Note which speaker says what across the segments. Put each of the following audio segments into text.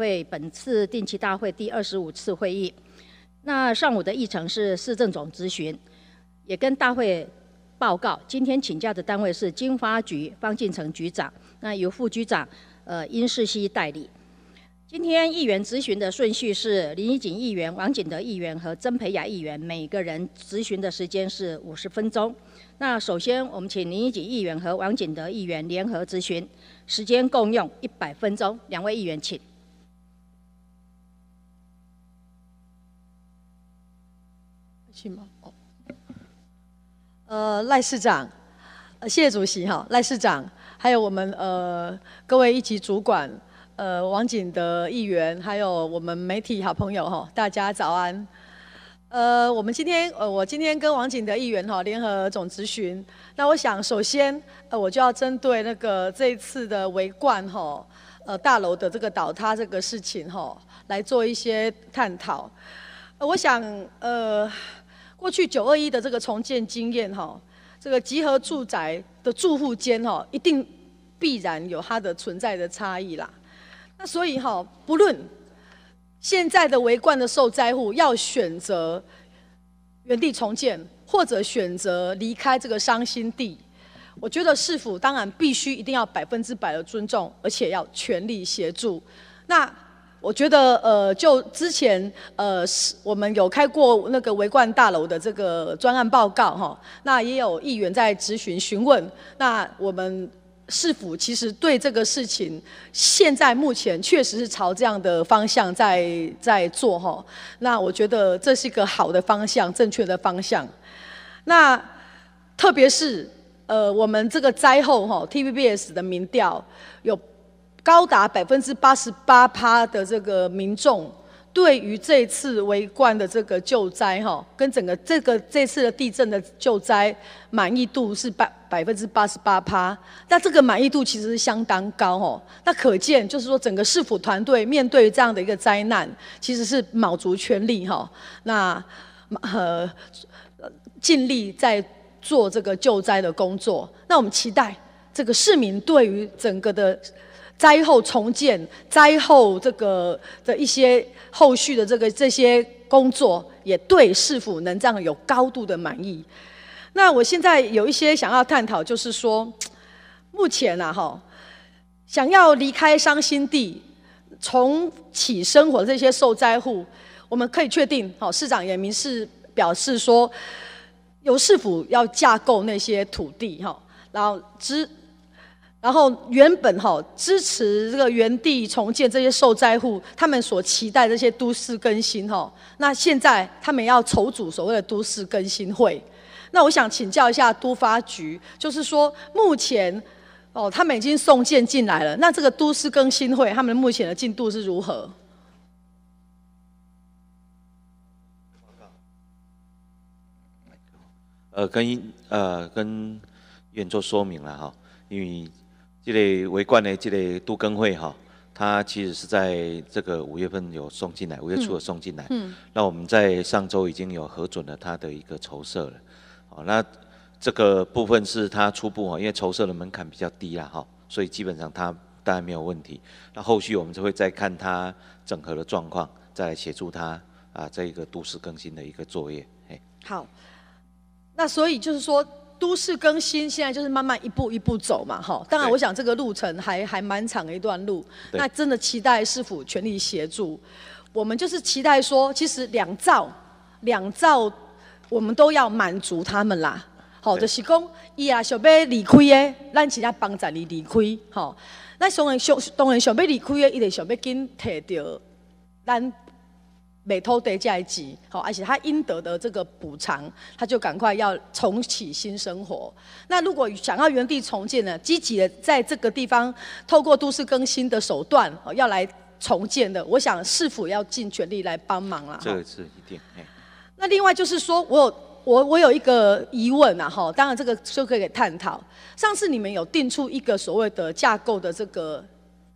Speaker 1: 会本次定期大会第二十五次会议，那上午的议程是市政总咨询，也跟大会报告。今天请假的单位是金发局方进成局长，那由副局长呃殷世熙代理。今天议员咨询的顺序是林义景议员、王景德议员和曾培雅议员，每个人咨询的时间是五十分钟。那首先我们请林义景议员和王景德议员联合咨询，时间共用一百分钟。两位议员，请。
Speaker 2: 吗？哦，呃，赖市长，谢谢主席哈。赖市长，还有我们呃各位一级主管，呃王景德议员，还有我们媒体好朋友哈，大家早安。呃，我们今天呃，我今天跟王景德议员哈联合总咨询。那我想首先呃，我就要针对那个这一次的围冠哈呃大楼的这个倒塌这个事情哈，来做一些探讨。我想呃。过去九二一的这个重建经验，哈，这个集合住宅的住户间，哈，一定必然有它的存在的差异啦。那所以，哈，不论现在的围冠的受灾户要选择原地重建，或者选择离开这个伤心地，我觉得市府当然必须一定要百分之百的尊重，而且要全力协助。那我觉得，呃，就之前，呃，是我们有开过那个围冠大楼的这个专案报告，哈，那也有议员在咨询询问，那我们市府其实对这个事情，现在目前确实是朝这样的方向在在做，哈，那我觉得这是一个好的方向，正确的方向。那特别是，呃，我们这个灾后，哈，TBS v 的民调有。高达百分之八十八趴的这个民众，对于这次围冠的这个救灾，哈，跟整个这个这次的地震的救灾满意度是百百分之八十八趴，那这个满意度其实是相当高哦。那可见就是说，整个市府团队面对这样的一个灾难，其实是卯足全力哈，那呃尽力在做这个救灾的工作。那我们期待这个市民对于整个的。灾后重建、灾后这个的一些后续的这个这些工作，也对市府能这样有高度的满意。那我现在有一些想要探讨，就是说，目前啊哈，想要离开伤心地重启生活这些受灾户，我们可以确定，好，市长也明示表示说，有市府要架构那些土地哈，然后支然后原本哈支持这个原地重建这些受灾户，他们所期待这些都市更新哈。那现在他们要筹组所谓的都市更新会，那我想请教一下都发局，就是说目前哦，他们已经送件进来了，那这个都市更新会他们目前的进度是如何？
Speaker 3: 呃，跟呃跟远作说明了哈，因为。这类围冠的这类杜更会哈，他其实是在这个五月份有送进来，五月初有送进来。嗯。那我们在上周已经有核准了他的一个筹设了，哦，那这个部分是他初步啊，因为筹设的门槛比较低了哈，所以基本上他当然没有问题。那后续我们就会再看他整合的状况，再来协助他啊，这一个都市更新的一个作业。哎。
Speaker 2: 好，那所以就是说。都市更新现在就是慢慢一步一步走嘛，哈。当然，我想这个路程还还蛮长的一段路。那真的期待师傅全力协助，我们就是期待说，其实两兆两兆，我们都要满足他们啦。好的，是讲伊啊想欲离开诶，咱其他帮咱你离开，哈。那当然想当然想欲离开诶，伊定想欲紧摕到咱。每偷得在一级，好，而且他应得的这个补偿，他就赶快要重启新生活。那如果想要原地重建呢？积极的在这个地方透过都市更新的手段，要来重建的，我想是否要尽全力来帮忙了？这个是一定。那另外就是说我我我有一个疑问啊，哈，当然这个就可以探讨。上次你们有定出一个所谓的架构的这个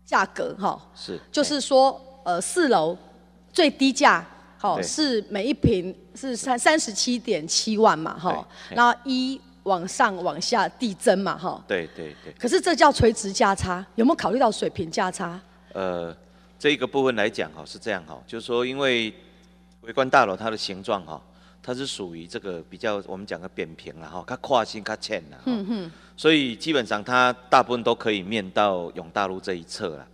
Speaker 2: 价格，哈，是，就是说，呃，四楼。最低价，好是每一瓶是三三十七点七万嘛，哈，然后一往上往下递增嘛，哈。
Speaker 3: 对对对。可是这
Speaker 2: 叫垂直价差，有没有考虑到水平价差？
Speaker 3: 呃，这一个部分来讲，哈，是这样，哈，就是说，因为围观大楼它的形状，哈。它是属于这个比较，我们讲个扁平了哈，它跨性它浅啦，所以基本上它大部分都可以面到永大路这一侧了，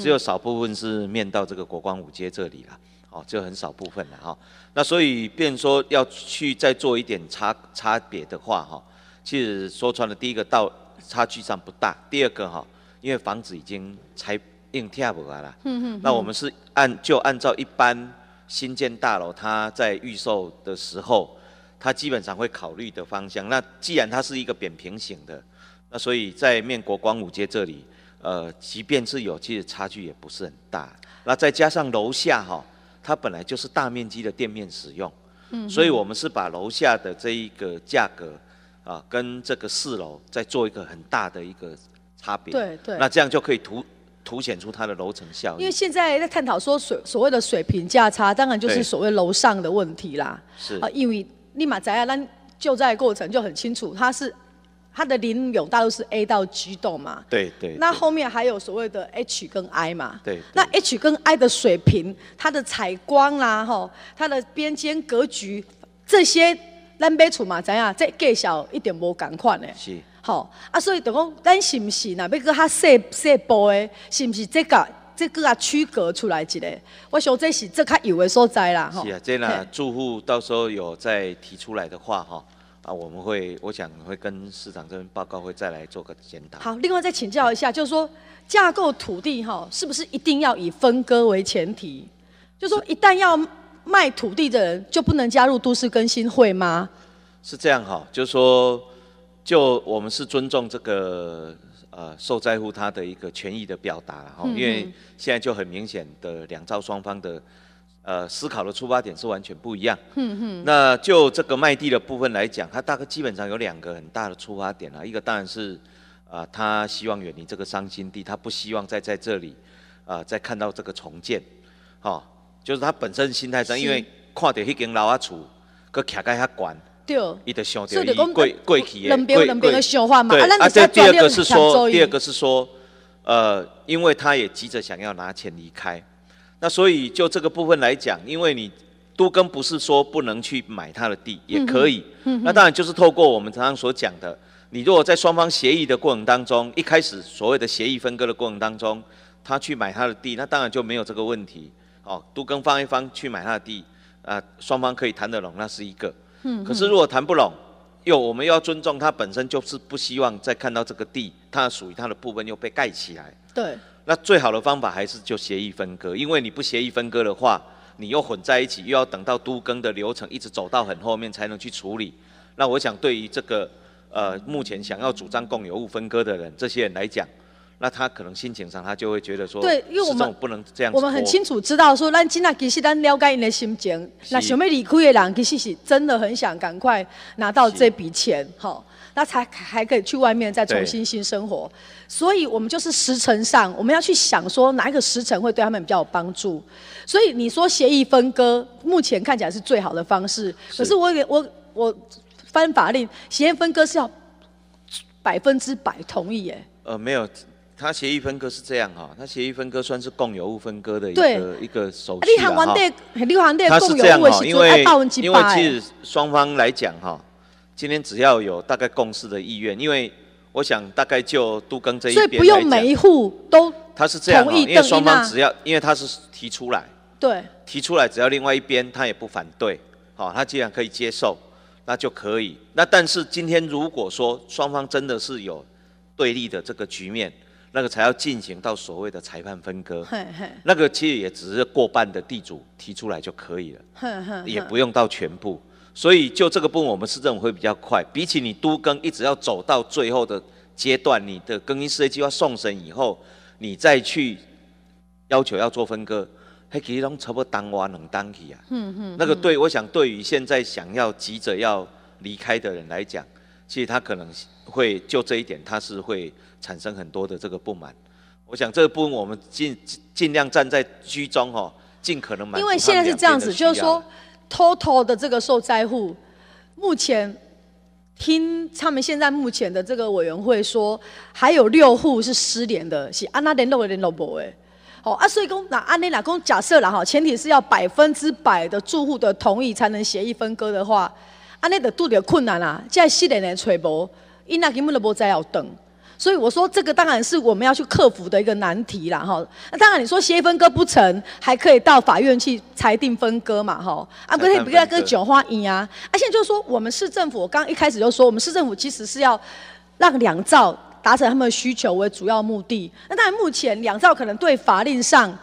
Speaker 3: 只有少部分是面到这个国光五街这里了，哦，就很少部分了哈。那所以变说要去再做一点差差别的话哈，其实说穿了，第一个道差距上不大，第二个哈，因为房子已经拆硬拆不完了。那我们是按就按照一般。新建大楼，它在预售的时候，它基本上会考虑的方向。那既然它是一个扁平型的，那所以在面国光武街这里，呃，即便是有，其实差距也不是很大。那再加上楼下哈，它本来就是大面积的店面使用，
Speaker 4: 嗯，所以我们
Speaker 3: 是把楼下的这一个价格啊，跟这个四楼再做一个很大的一个差别，对对，那这样就可以图。凸显出它的楼层效益。因为
Speaker 2: 现在在探讨说，所所谓的水平价差，当然就是所谓楼上的问题啦。是啊，因为立马宅啊，那就在过程就很清楚，它是它的零有大都是 A 到 G 栋嘛。
Speaker 4: 对对。那后
Speaker 2: 面还有所谓的 H 跟 I 嘛。对。那 H 跟 I 的水平，它的采光啦、吼，它的边间格局这些，land base 嘛，怎样在介绍一点无同款呢？是。好啊，所以就讲，咱是不是那要搁哈细细胞的，是不？是这个这个啊区隔出来一个，我想这是这较有的所在啦。是啊，这呐
Speaker 3: 住户到时候有再提出来的话哈，啊，我们会我想会跟市长这边报告会再来做个解答。
Speaker 2: 好，另外再请教一下，就是说架构土地哈，是不是一定要以分割为前提？就说一旦要卖土地的人就不能加入都市更新会吗？
Speaker 3: 是这样哈，就是说。就我们是尊重这个呃受灾户他的一个权益的表达了哈，因为现在就很明显的两造双方的呃思考的出发点是完全不一样。嗯嗯。那就这个卖地的部分来讲，他大概基本上有两个很大的出发点啊，一个当然是啊他希望远离这个伤心地，他不希望再在这里啊再看到这个重建，哈，就是他本身心态上因为看到那间老阿厝，佮徛在遐管。对，伊得想著贵贵气的贵气的想法嘛。啊，那第二个是说，第二个是说，呃，因为他也急着想要拿钱离开，那所以就这个部分来讲，因为你都跟不是说不能去买他的地，也可以。那当然就是透过我们常常所讲的，你如果在双方协议的过程当中，一开始所谓的协议分割的过程当中，他去买他的地，那当然就没有这个问题。哦，都跟方一方去买他的地，呃，双方可以谈得拢，那是一个。可是如果谈不拢，又我们要尊重他本身就是不希望再看到这个地，它属于它的部分又被盖起来。对，那最好的方法还是就协议分割，因为你不协议分割的话，你又混在一起，又要等到都更的流程一直走到很后面才能去处理。那我想对于这个呃目前想要主张共有物分割的人这些人来讲。那他可能心情上，他就会觉得说，对，因为我们不能这样。我们很清
Speaker 2: 楚知道说，咱今仔其实咱了解伊的心情。那想要离开的人，其实真的很想赶快拿到这笔钱，好，那才还可以去外面再重新新生活。所以我们就是时辰上，我们要去想说哪一个时辰会对他们比较有帮助。所以你说协议分割，目前看起来是最好的方式。可是我我我翻法令，协议分割是要百分之百同意耶？
Speaker 3: 呃，没有。他协议分割是这样哈，他协议分割算是共有物分割的一个一个手续啦哈。
Speaker 2: 他是这样哈，因为因为其实
Speaker 3: 双方来讲哈，今天只要有大概共识的意愿，因为我想大概就杜根这一边所以不用每一
Speaker 2: 户都
Speaker 3: 他是这样哈，因为双方只要因为他是提出来，对提出来只要另外一边他也不反对，好，他既然可以接受，那就可以。那但是今天如果说双方真的是有对立的这个局面。那个才要进行到所谓的裁判分割，那个其实也只是过半的地主提出来就可以
Speaker 4: 了，也不
Speaker 3: 用到全部。所以就这个部分，我们市政会比较快。比起你都更一直要走到最后的阶段，你的更新事业计划送审以后，你再去要求要做分割，其实拢差不多当完能当起啊。那个对我想，对于现在想要急着要离开的人来讲，其实他可能。会就这一点，他是会产生很多的这个不满。我想这部分我们尽尽量站在居中哦，尽可能。因为现在是这样子，就是说
Speaker 2: ，total 的这个受灾户，目前听他们现在目前的这个委员会说，还有六户是失联的。哦啊，所以公那安妮老公假设了哈，前提是要百分之百的住户的同意才能协议分割的话，安妮的度的困难啦，现在失联的吹波，因那根本都波在要等。所以我说这个当然是我们要去克服的一个难题啦哈。那当然你说先分割不成，还可以到法院去裁定分割嘛哈？啊，不可以不要跟九花一样。啊，现在就是说我们市政府，我刚一开始就说，我们市政府其实是要让两兆达成他们的需求为主要目的。那当然目前两兆可能对法令上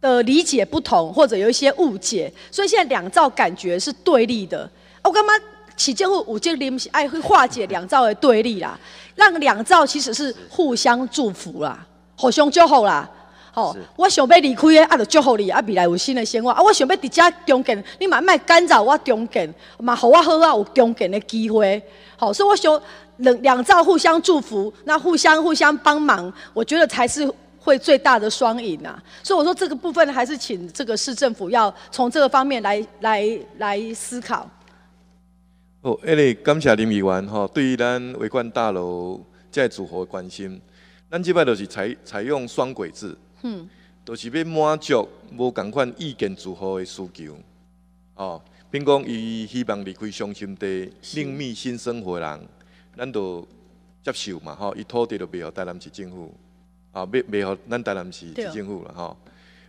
Speaker 2: 的理解不同，或者有一些误解，所以现在两兆感觉是对立的。我干嘛？市政府有责任是爱去化解两造的对立啦，让两造其实是互相祝福啦，互相祝福啦。哦，我想要离开，啊，就祝福你，啊，未来有新的生活。啊，我想要直接重建，你嘛莫干扰我重建，嘛，让我好好有重建的机会。好，所以我想，两造互相祝福，那互相互相帮忙，我觉得才是会最大的双赢啊。所以我说，这个部分还是请这个市政府要从这个方面来来来思考。
Speaker 5: 哦，哎，你感谢林议员吼，对于咱维冠大楼在组合关心，咱即摆就是采采用双轨制，就是要满足无同款意见组合的诉求，哦，并讲伊希望离开伤心地，另觅新生活人，咱就接受嘛吼，伊土地就袂予台南市政府，啊，袂袂予咱台南市市政府了吼，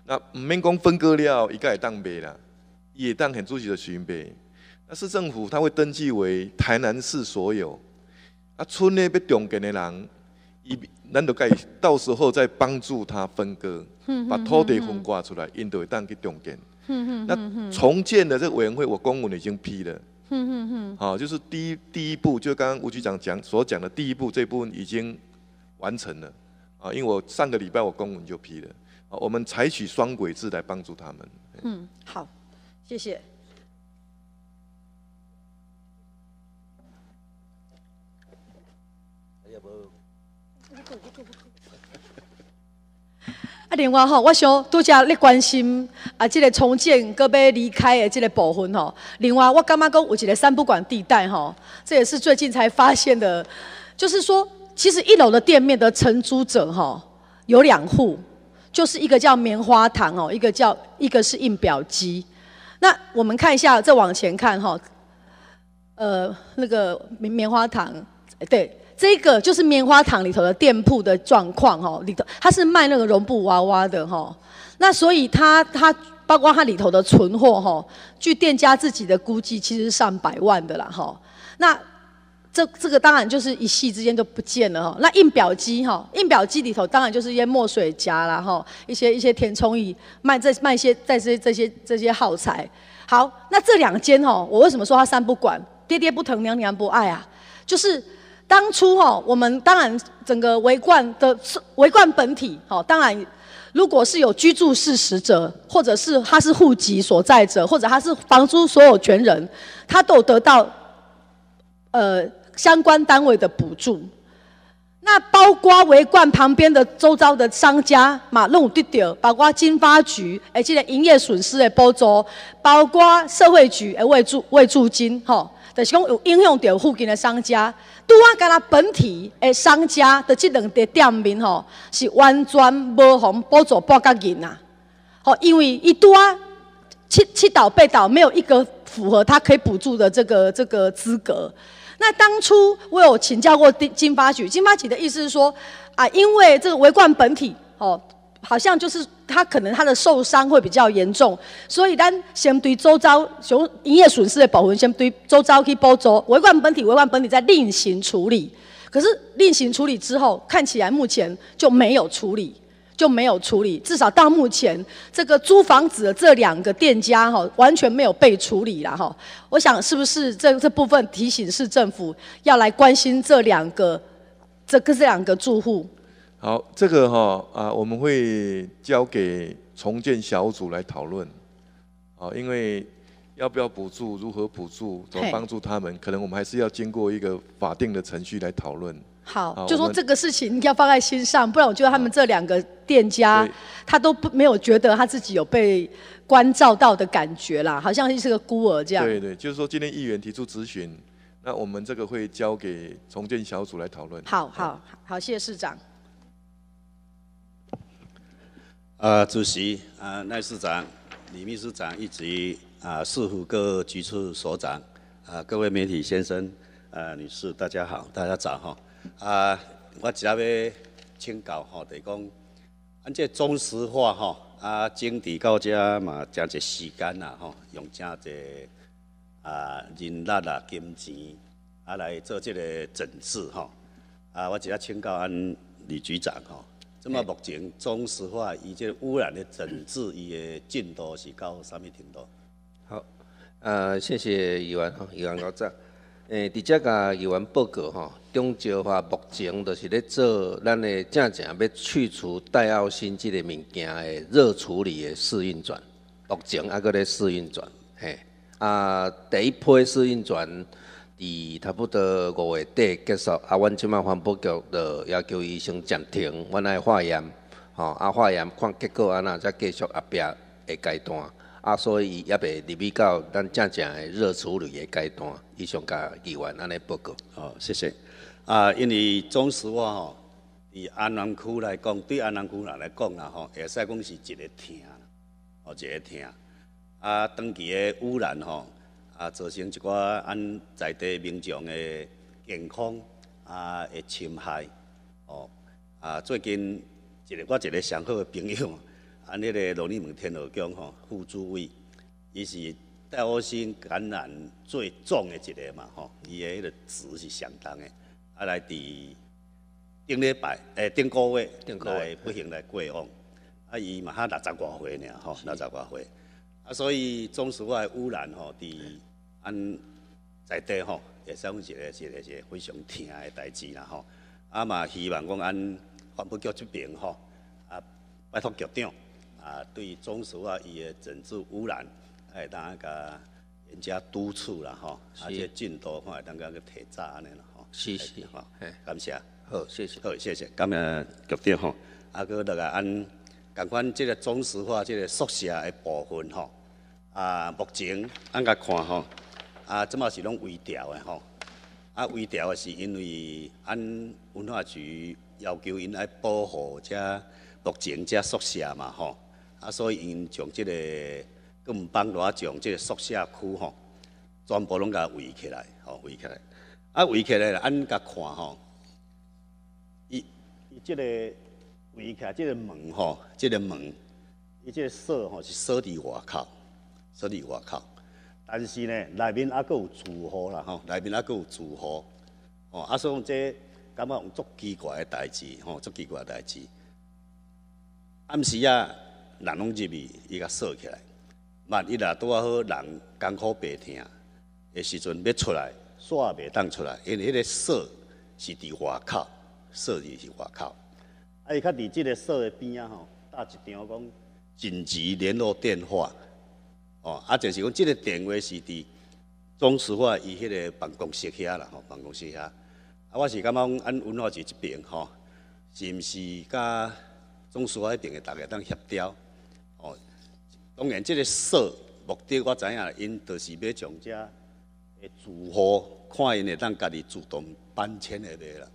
Speaker 5: 那唔免讲分割了，伊个会当卖啦，伊会当很注意的寻卖。那市政府他会登记为台南市所有，那村里被重建的人，以难道该到时候再帮助他分割，把土地分割出来，印度会当去重建。
Speaker 4: 那重
Speaker 5: 建的这个委员会，我公文已经批了。好，就是第一第一步，就刚刚吴局长讲所讲的第一步这部分已经完成了。啊，因为我上个礼拜我公文就批了。啊，我们采取双轨制来帮助他们。
Speaker 2: 嗯，好，谢谢。啊，另外哈，我想多谢你关心啊，这个重建跟要离开的这个部分吼。另外，我刚刚讲，有一个三不管地带吼，这也是最近才发现的。就是说，其实一楼的店面的承租者吼有两户，就是一个叫棉花糖哦，一个叫一个是印表机。那我们看一下，再往前看哈，呃，那个棉棉花糖，对。这个就是棉花糖里头的店铺的状况哈，里头它是卖那个绒布娃娃的哈，那所以它它包括它里头的存货哈，据店家自己的估计，其实是上百万的啦哈。那这这个当然就是一夕之间就不见了哈。那印表机哈，印表机里头当然就是一些墨水夹啦哈，一些一些填充仪卖这卖一些这这些这些耗材。好，那这两间哈，我为什么说它三不管？爹爹不疼，娘娘不爱啊，就是。当初哈，我们当然整个围冠的围冠本体，哦，当然如果是有居住事实者，或者是他是户籍所在者，或者他是房租所有权人，他都得到呃相关单位的补助。那包括围冠旁边的周遭的商家嘛，弄低调，包括金发局，而且营业损失的补助，包括社会局的未助未助金，哈。就是讲有影响到附近的商家，拄啊！敢若本体的商家，的这两家店面吼，是完全无互补助、报给银呐。吼，因为伊拄啊七七倒八倒，没有一个符合他可以补助的这个这个资格。那当初我有请教过金金发局，金发局的意思是说啊，因为这个围冠本体哦。好像就是他可能他的受伤会比较严重，所以咱先对周遭熊营业损失的保护，先对周遭去包租，违观本体违观本体再另行处理。可是另行处理之后，看起来目前就没有处理，就没有处理。至少到目前，这个租房子的这两个店家哈，完全没有被处理了哈。我想是不是这这部分提醒市政府要来关心这两个这个这两个住户？
Speaker 5: 好，这个哈啊，我们会交给重建小组来讨论。啊，因为要不要补助、如何补助、怎么帮助他们，可能我们还是要经过一个法定的程序来讨论。
Speaker 2: 好，就说这个事情要放在心上，不然我觉得他们这两个店家，他都不没有觉得他自己有被关照到的感觉啦，好像是个孤儿这样。对
Speaker 5: 对，就是说今天议员提出咨询，那我们这个会交给重建小组来讨论。
Speaker 2: 好好好，谢谢市长。
Speaker 6: 啊，主席啊，赖市长、李秘书长以及啊，市府各局处所长啊，各位媒体先生啊、女士，大家好，大家早哈！啊，我主要要请教吼，就讲按这中石化吼，啊，整治到这嘛，真侪时间啦吼，用真侪啊人力啊、金钱啊来做这个整治吼。啊，我只要请教安
Speaker 7: 李局长吼。
Speaker 6: 即么目前中石化伊即污染的整治伊的进度是到啥物程度？
Speaker 7: 好，呃，谢谢议员吼，议员高赞。诶，直接甲议员报告吼，中石化目前就是咧做咱的正正要去除戴奥辛质的物件诶，热处理诶试运转。目前还个咧试运转，嘿，啊第一批试运转。以差不多五月底结束，啊，阮即满环保局的要求，伊先暂停，阮来化验，吼，啊，化验看结果，安那再继续后壁的阶段，啊，所以伊也袂入去到咱真正的热处理的阶段，伊先甲医院安尼报告，好，谢谢。啊，因为总实话吼，
Speaker 6: 以安南区来讲，对安南区人来讲啦，吼，也使讲是一个痛，哦，一个厅啊，长期的污染吼。啊，造成一寡按在地民众的健康啊的侵害，哦，啊最近一个我一个上好的朋友，按 迄个罗尼门天罗宫吼副主委，伊是大学生感染最重的一个嘛吼，伊的迄个值是相当的，啊来伫顶礼拜诶顶个月顶个月不行来过往，啊伊马上六十外岁尔吼，六十外岁，啊所以中化的污染吼伫。按在地吼，也算是一个一个一个非常痛的代志啦吼。啊嘛，希望讲按环保局这边吼，啊拜托局长啊，对中石化伊的整治污染，哎，当个严加督促啦吼，而且进度话，当个去提早安尼咯吼。是是，嘿感谢。好谢谢，好谢谢。感谢局长吼，啊个落来按讲款即个中石化即个宿舍的部分吼，啊目前按甲看吼。啊，即嘛是拢围掉的吼，啊，围掉的是因为按文化局要求，因来保护，遮目前遮宿舍嘛吼，啊，所以因从即个更毋放热，从即个宿舍区吼，全部拢甲围起来，吼，围起来，啊，围起来，按甲看吼，伊伊即个围起来这个门吼，即个门，伊即个锁吼是锁伫外口，锁伫外口。但是呢，内面还佫有住户啦吼，内面还佫有住户，哦，啊所以这感觉有足奇怪的代志吼，足奇怪的代志。暗时啊，人拢入去，伊甲锁起来，万一若拄啊好人艰苦白听的时阵要出来，锁也袂当出来，因为迄个锁是伫外口，锁就是外口，啊伊较伫即个锁的边啊吼，搭一张讲紧急联络电话。哦，啊，就是讲，即个电话是伫中石化伊迄个办公室遐啦，吼，办公室遐。啊，我是感觉讲，按文化局即边，吼，是毋是甲中石化迄边个大家当协调？哦，当然，即个说目的，我知影，因就是要从遮这住户看因会当家己主动搬迁下个啦。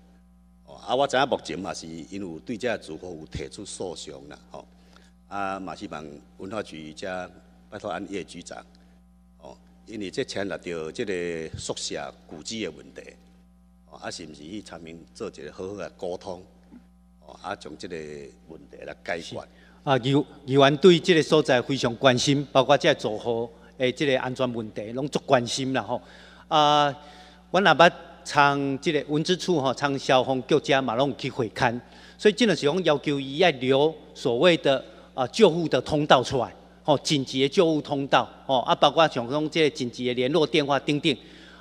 Speaker 6: 哦，啊，我知影目前嘛是因为对这住户有提出诉讼啦，吼。啊，嘛是望文化局遮拜托安叶局长，哦，因为这牵涉到这个宿舍古迹的问题，哦，啊是毋是去参明做一个好好的沟通，哦，啊将这个问题来解决。
Speaker 8: 啊，员议员对这个所在非常关心，包括这住户诶，这个安全问题，拢足关心啦吼。啊，我也爸参这个文资处吼，参消防局家嘛拢去会勘，所以这个是候要求伊要留所谓的啊救护的通道出来。哦，紧急的救护通道哦，啊，包括像讲即这紧急的联络电话等等，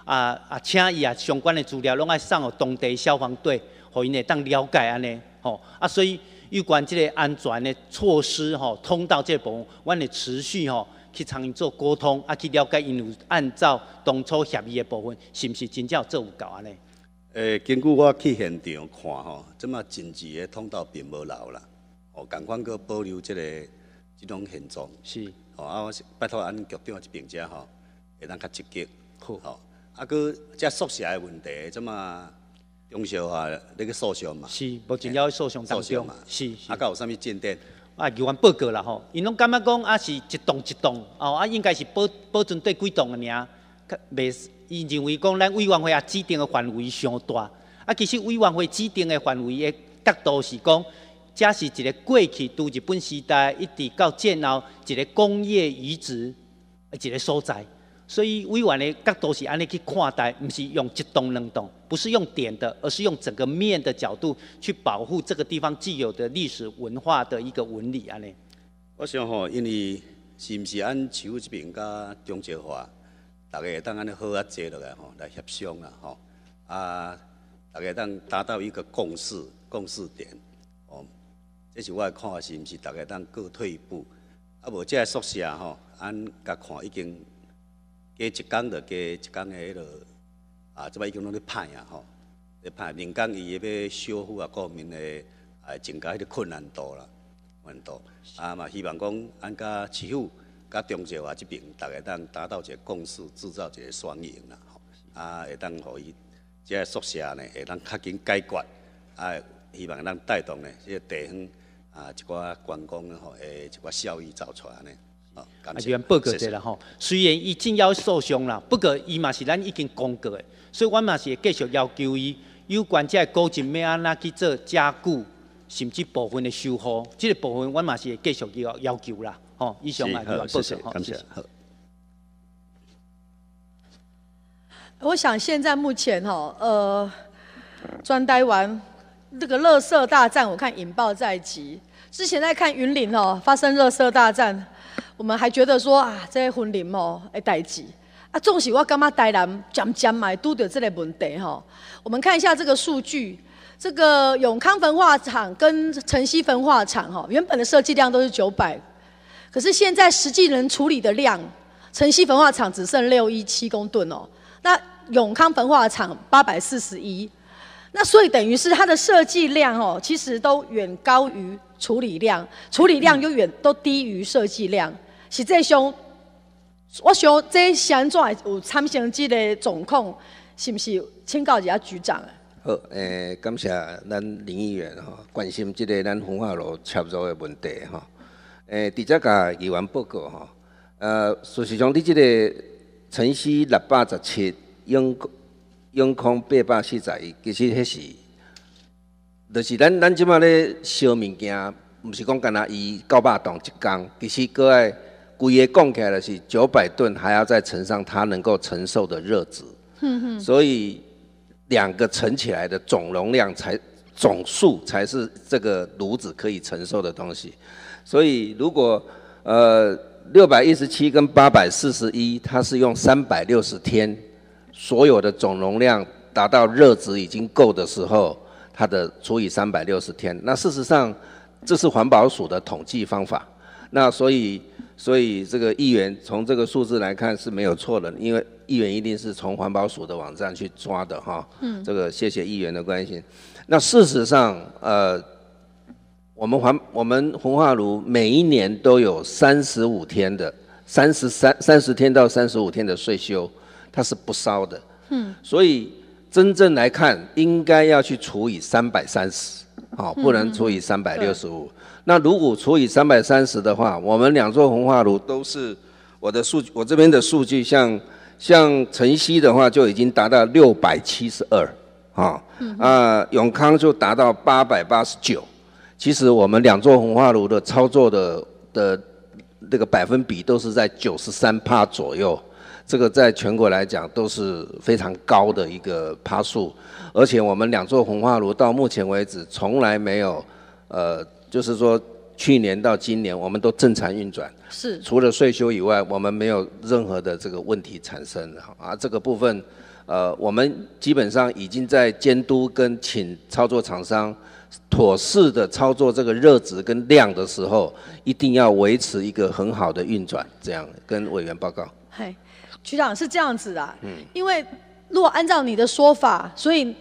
Speaker 8: 啊啊，请伊啊相关的资料拢爱送予当地消防队，互因会当了解安尼。哦，啊，所以有关这个安全的措施，吼，通道这部分，阮会持续吼去参与做沟通，啊，去了解因有按照当初协议的部分，是毋是真正有做有到安尼？
Speaker 6: 诶，根据我去现场看，吼，这么紧急的通道并无漏了，哦，赶快去保留这个。即种现状是，吼啊！我拜托俺局长一边遮吼，会当较积极好吼。啊，佮
Speaker 8: 即宿舍的问题，即嘛装修啊，那个塑像嘛，是无尽了塑像当中，是啊，佮有甚物进展？啊，叫阮报告啦吼。因拢感觉讲啊，是一栋一栋哦，啊，应该是保保存对几栋个尔。佮袂，伊认为讲咱委员会啊指定个范围伤大，啊，其实委员会指定个范围的角度是讲。这是一个过去都日本时代一直到建后一个工业遗址，一个所在。所以委员的角度是安尼去看待，不是用一栋两栋，不是用点的，而是用整个面的角度去保护这个地方既有的历史文化的一个纹理安尼。
Speaker 6: 我想吼，因为是唔是按邱这边加中杰华，大家当安尼好啊坐落来吼来协商啊吼，啊，大家当达到一个共识，共识点。这是我的看，是毋是大家当各退一步？啊无，即个宿舍吼，按甲看已经加一工著加一工的迄落啊，即摆已经拢咧拍啊吼咧拍，民间伊要修复啊各方面诶，啊增加迄个困难度啦难度，啊嘛希望讲按甲市府、甲中石化即边，大家当达到一个共识，制造一个双赢啦吼，啊会当互伊即个宿舍呢会当较紧解决，啊希望咱带动呢即个地方。啊，一寡关公吼，诶，一寡效益走出来呢。报感谢，啦
Speaker 8: 吼，虽然已经要受伤啦，不过伊嘛是咱已经讲过的，所以阮嘛是继续要求伊有关这高架要安那去做加固，甚至部分的修复，这个部分阮嘛是继续要要求啦。吼，以上啊，谢谢，感谢，
Speaker 2: 我想现在目前吼，呃，专呆完这个乐色大战，我看引爆在即。之前在看云林哦，发生热色大战，我们还觉得说啊，这些婚礼哦，哎，代志啊，纵使我干妈代男讲讲买都掉这类问题哈。我们看一下这个数据，这个永康焚化厂跟城西焚化厂哈，原本的设计量都是九百，可是现在实际能处理的量，城西焚化厂只剩六一七公吨哦，那永康焚化厂八百四十一，那所以等于是它的设计量哦，其实都远高于。处理量，处理量又远都低于设计量。实际上，我想这现在有产生这个总控，是不是请告一下局长？
Speaker 7: 好，诶，感谢咱林议员哈，关心这个咱洪化路拆除的问题哈。诶，直接个议员报告哈，呃，事实上，你这个晨曦六百十七永永空八百十一，其实迄是。就是咱咱即卖咧烧物件，毋是讲干那伊九百吨一缸，其实个爱规个讲起来是九百吨，还要再乘上它能够承受的热值。所以两个乘起来的总容量才总数才是这个炉子可以承受的东西。所以如果呃六百一十七跟八百四十一，它是用三百六十天，所有的总容量达到热值已经够的时候。它的除以三百六十天，那事实上这是环保署的统计方法，那所以所以这个议员从这个数字来看是没有错的，因为议员一定是从环保署的网站去抓的哈，嗯。这个谢谢议员的关心。那事实上，呃，我们环我们红化炉每一年都有三十五天的三十三三十天到三十五天的税休，它是不烧的，嗯。所以。真正来看，应该要去除以三百三十，好，不能除以三百六十五。那如果除以三百三十的话，我们两座红化炉都是我的数据，我这边的数据，像像晨曦的话就已经达到六百七十二，啊，啊永康就达到八百八十九。其实我们两座红化炉的操作的的这个百分比都是在九十三帕左右。这个在全国来讲都是非常高的一个趴数，而且我们两座红化炉到目前为止从来没有，呃，就是说去年到今年我们都正常运转，是除了税修以外，我们没有任何的这个问题产生。啊，这个部分，呃，我们基本上已经在监督跟请操作厂商妥适的操作这个热值跟量的时候，一定要维持一个很好的运转。这样跟委员报告。
Speaker 2: 嗨。局长是这样子啊，嗯，因为如果按照你的说法，所以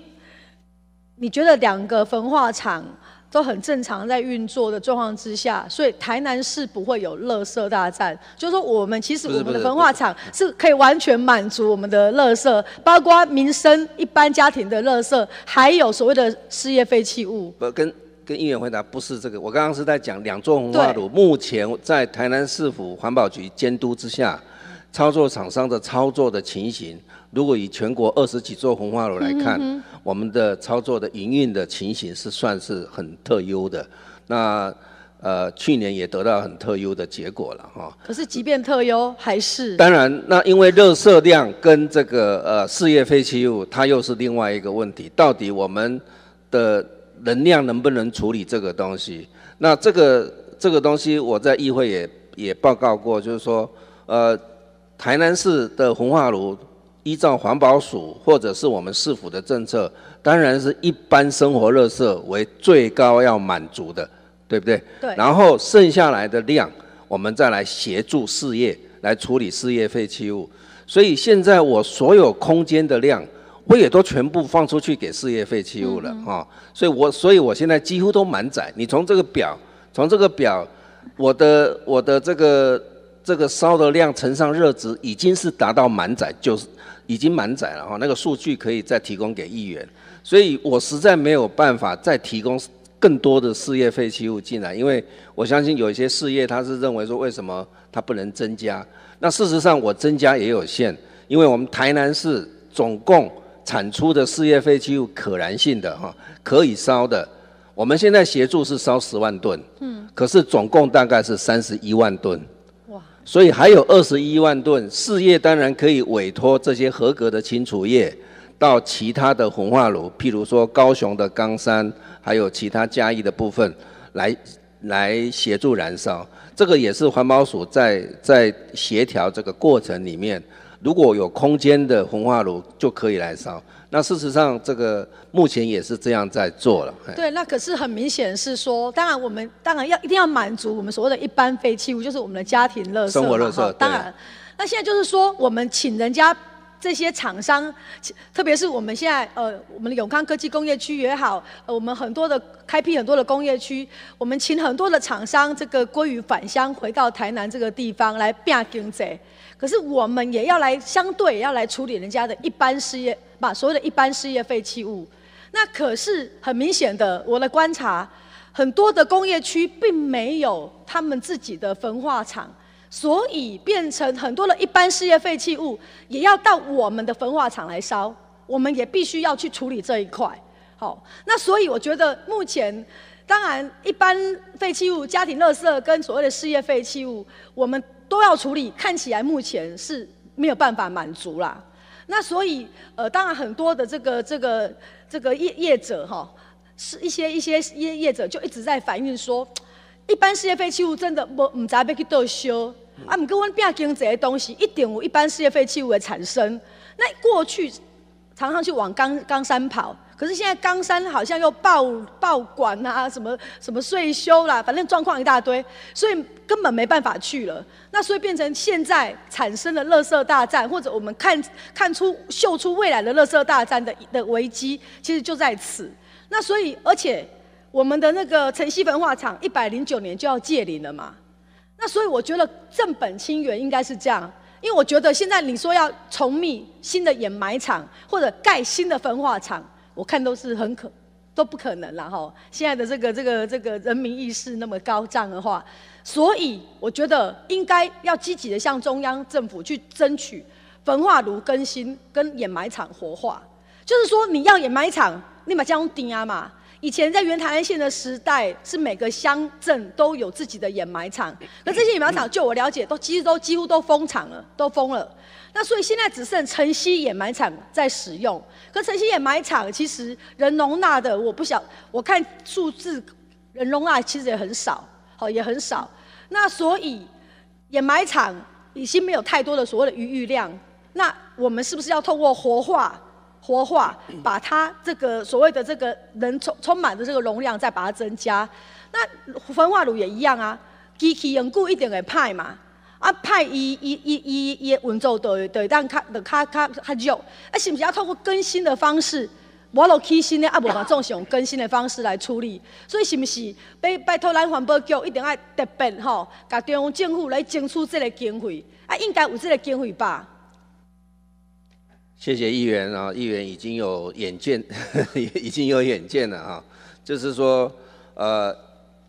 Speaker 2: 你觉得两个焚化厂都很正常在运作的状况之下，所以台南市不会有垃圾大战，就是说我们其实我们的焚化厂是可以完全满足我们的垃圾，包括民生一般家庭的垃圾，还有所谓的事业废弃物。
Speaker 7: 不跟跟议员回答，不是这个，我刚刚是在讲两座焚化炉，目前在台南市府环保局监督之下。操作厂商的操作的情形，如果以全国二十几座红花楼来看，我们的操作的营运的情形是算是很特优的。那呃，去年也得到很特优的结果了哈。
Speaker 4: 可是，
Speaker 2: 即便特优，还是当
Speaker 7: 然，那因为热射量跟这个呃，事业废弃物，它又是另外一个问题。到底我们的能量能不能处理这个东西？那这个这个东西，我在议会也也报告过，就是说呃。台南市的红化炉依照环保署或者是我们市府的政策，当然是一般生活热色为最高要满足的，对不对？对。然后剩下来的量，我们再来协助事业来处理事业废弃物。所以现在我所有空间的量，我也都全部放出去给事业废弃物了啊！所以，我所以我现在几乎都满载。你从这个表，从这个表，我的我的这个。这个烧的量乘上热值已经是达到满载，就是已经满载了哈。那个数据可以再提供给议员，所以我实在没有办法再提供更多的事业废弃物进来，因为我相信有一些事业他是认为说为什么它不能增加。那事实上我增加也有限，因为我们台南市总共产出的事业废弃物可燃性的哈可以烧的，我们现在协助是烧十万吨，嗯，可是总共大概是三十一万吨。所以还有二十一万吨事业，当然可以委托这些合格的清除业到其他的焚化炉，譬如说高雄的冈山，还有其他嘉义的部分，来来协助燃烧。这个也是环保署在在协调这个过程里面，如果有空间的焚化炉就可以来烧。那事实上，这个目前也是这样在做了。对，
Speaker 2: 那可是很明显是说，当然我们当然要一定要满足我们所谓的一般废弃物，就是我们的家庭垃圾生活垃圾，当然。那现在就是说，我们请人家这些厂商，特别是我们现在呃，我们永康科技工业区也好，呃，我们很多的开辟很多的工业区，我们请很多的厂商，这个归于返乡回到台南这个地方来变经济。可是我们也要来相对要来处理人家的一般事业，把所有的一般事业废弃物，那可是很明显的我的观察，很多的工业区并没有他们自己的焚化厂，所以变成很多的一般事业废弃物也要到我们的焚化厂来烧，我们也必须要去处理这一块。好，那所以我觉得目前当然一般废弃物、家庭垃圾跟所谓的事业废弃物，我们。都要处理，看起来目前是没有办法满足啦。那所以，呃，当然很多的这个、这个、这个业业者哈，是一些一些业业者就一直在反映说，一般事业废弃物真的不唔知要去到修，啊，唔够我丙经这些东西一点五一般事业废弃物的产生。那过去常常去往冈冈山跑，可是现在冈山好像又爆爆管啊，什么什么税收啦，反正状况一大堆，所以。根本没办法去了，那所以变成现在产生了乐色大战，或者我们看看出、秀出未来的乐色大战的的危机，其实就在此。那所以，而且我们的那个城西焚化厂一百零九年就要借龄了嘛。那所以，我觉得正本清源应该是这样，因为我觉得现在你说要重觅新的掩埋场或者盖新的焚化厂，我看都是很可都不可能了哈。现在的这个这个这个人民意识那么高涨的话。所以我觉得应该要积极的向中央政府去争取焚化炉更新跟掩埋场活化，就是说你要掩埋场，立马就要抵嘛。以前在原台南县的时代，是每个乡镇都有自己的掩埋场，可这些掩埋场，就我了解，都其实都几乎都封场了，都封了。那所以现在只剩城西掩埋场在使用，可城西掩埋场其实人容纳的，我不晓，我看数字人容纳其实也很少。好也很少，那所以掩埋场已经没有太多的所谓的余裕量。那我们是不是要透过活化、活化，把它这个所谓的这个能充充满的这个容量再把它增加？那焚化炉也一样啊，机器用久一定会派嘛。啊，派伊伊伊伊伊运作对对，但卡的卡卡卡弱。啊，是不是要透过更新的方式？我落起新的，也无办法总是用更新的方式来处理，所以是毋是？拜拜托，咱环保局一定要特别吼，甲中央政府来争取这个经费啊，应该有这个经费吧？
Speaker 7: 谢谢议员啊，议员已经有眼见，已经有眼见了啊。就是说，呃，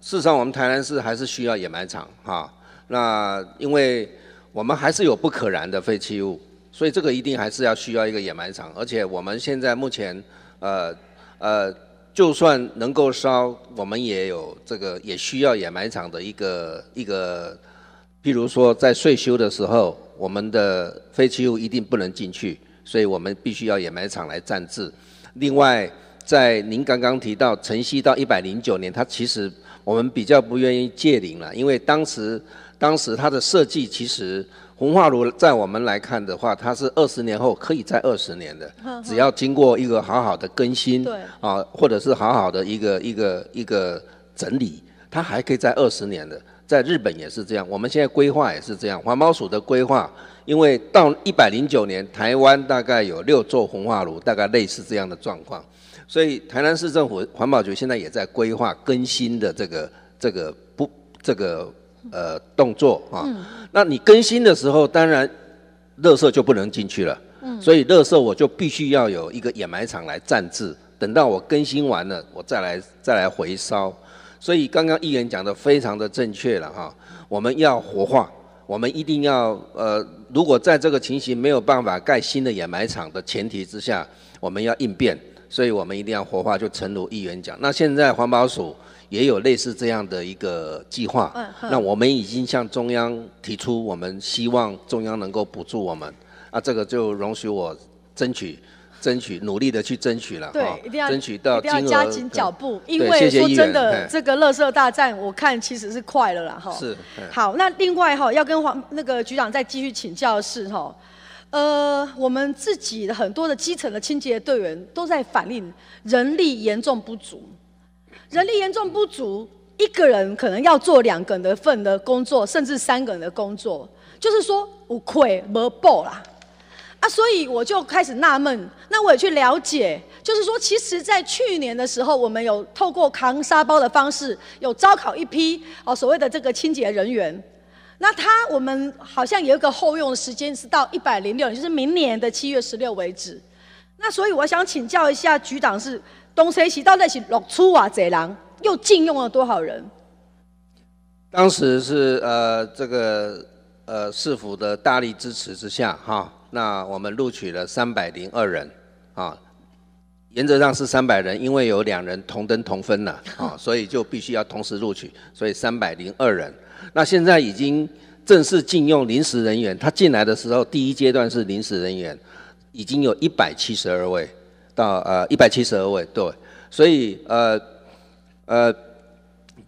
Speaker 7: 事实上，我们台南市还是需要掩埋场哈。那因为我们还是有不可燃的废弃物，所以这个一定还是要需要一个掩埋场，而且我们现在目前。呃呃，就算能够烧，我们也有这个，也需要掩埋场的一个一个。比如说在岁修的时候，我们的废弃物一定不能进去，所以我们必须要掩埋场来暂置。另外，在您刚刚提到城西到一百零九年，它其实我们比较不愿意借零了，因为当时当时它的设计其实。红化炉在我们来看的话，它是二十年后可以在二十年的，只要经过一个好好的更新，啊，或者是好好的一个一个一个整理，它还可以在二十年的。在日本也是这样，我们现在规划也是这样。环保署的规划，因为到一百零九年，台湾大概有六座红化炉，大概类似这样的状况。所以，台南市政府环保局现在也在规划更新的这个这个不这个。呃，动作啊，那你更新的时候，当然，乐色就不能进去了，所以乐色我就必须要有一个掩埋场来暂置，等到我更新完了，我再来再来回烧。所以刚刚议员讲的非常的正确了哈，我们要活化，我们一定要呃，如果在这个情形没有办法盖新的掩埋场的前提之下，我们要应变，所以我们一定要活化，就诚如议员讲，那现在环保署。也有类似这样的一个计划，那我们已经向中央提出，我们希望中央能够补助我们。啊，这个就容许我争取、争取、努力的去争取了。对，一定要争取到一定要加紧脚步，
Speaker 2: 因为说真的，这个乐色大战，我看其实是快了啦，哈。是。好，那另外哈，要跟黄那个局长再继续请教的是哈，呃，我们自己的很多的基层的清洁队员都在反映人力严重不足。人力严重不足，一个人可能要做两个人份的工作，甚至三个人的工作，就是说无愧无报啦。啊，所以我就开始纳闷，那我也去了解，就是说，其实，在去年的时候，我们有透过扛沙包的方式，有招考一批哦所谓的这个清洁人员。那他我们好像有一个后用的时间是到一百零六，就是明年的七月十六为止。那所以我想请教一下局长是。东山西到底是录取哇侪人，又禁用了多少人？
Speaker 7: 当时是呃这个呃市府的大力支持之下，哈，那我们录取了三百零二人，啊，原则上是三百人，因为有两人同登同分了，啊，所以就必须要同时录取，所以三百零二人。那现在已经正式禁用临时人员，他进来的时候第一阶段是临时人员，已经有一百七十二位。到呃一百七十二位，对，所以呃呃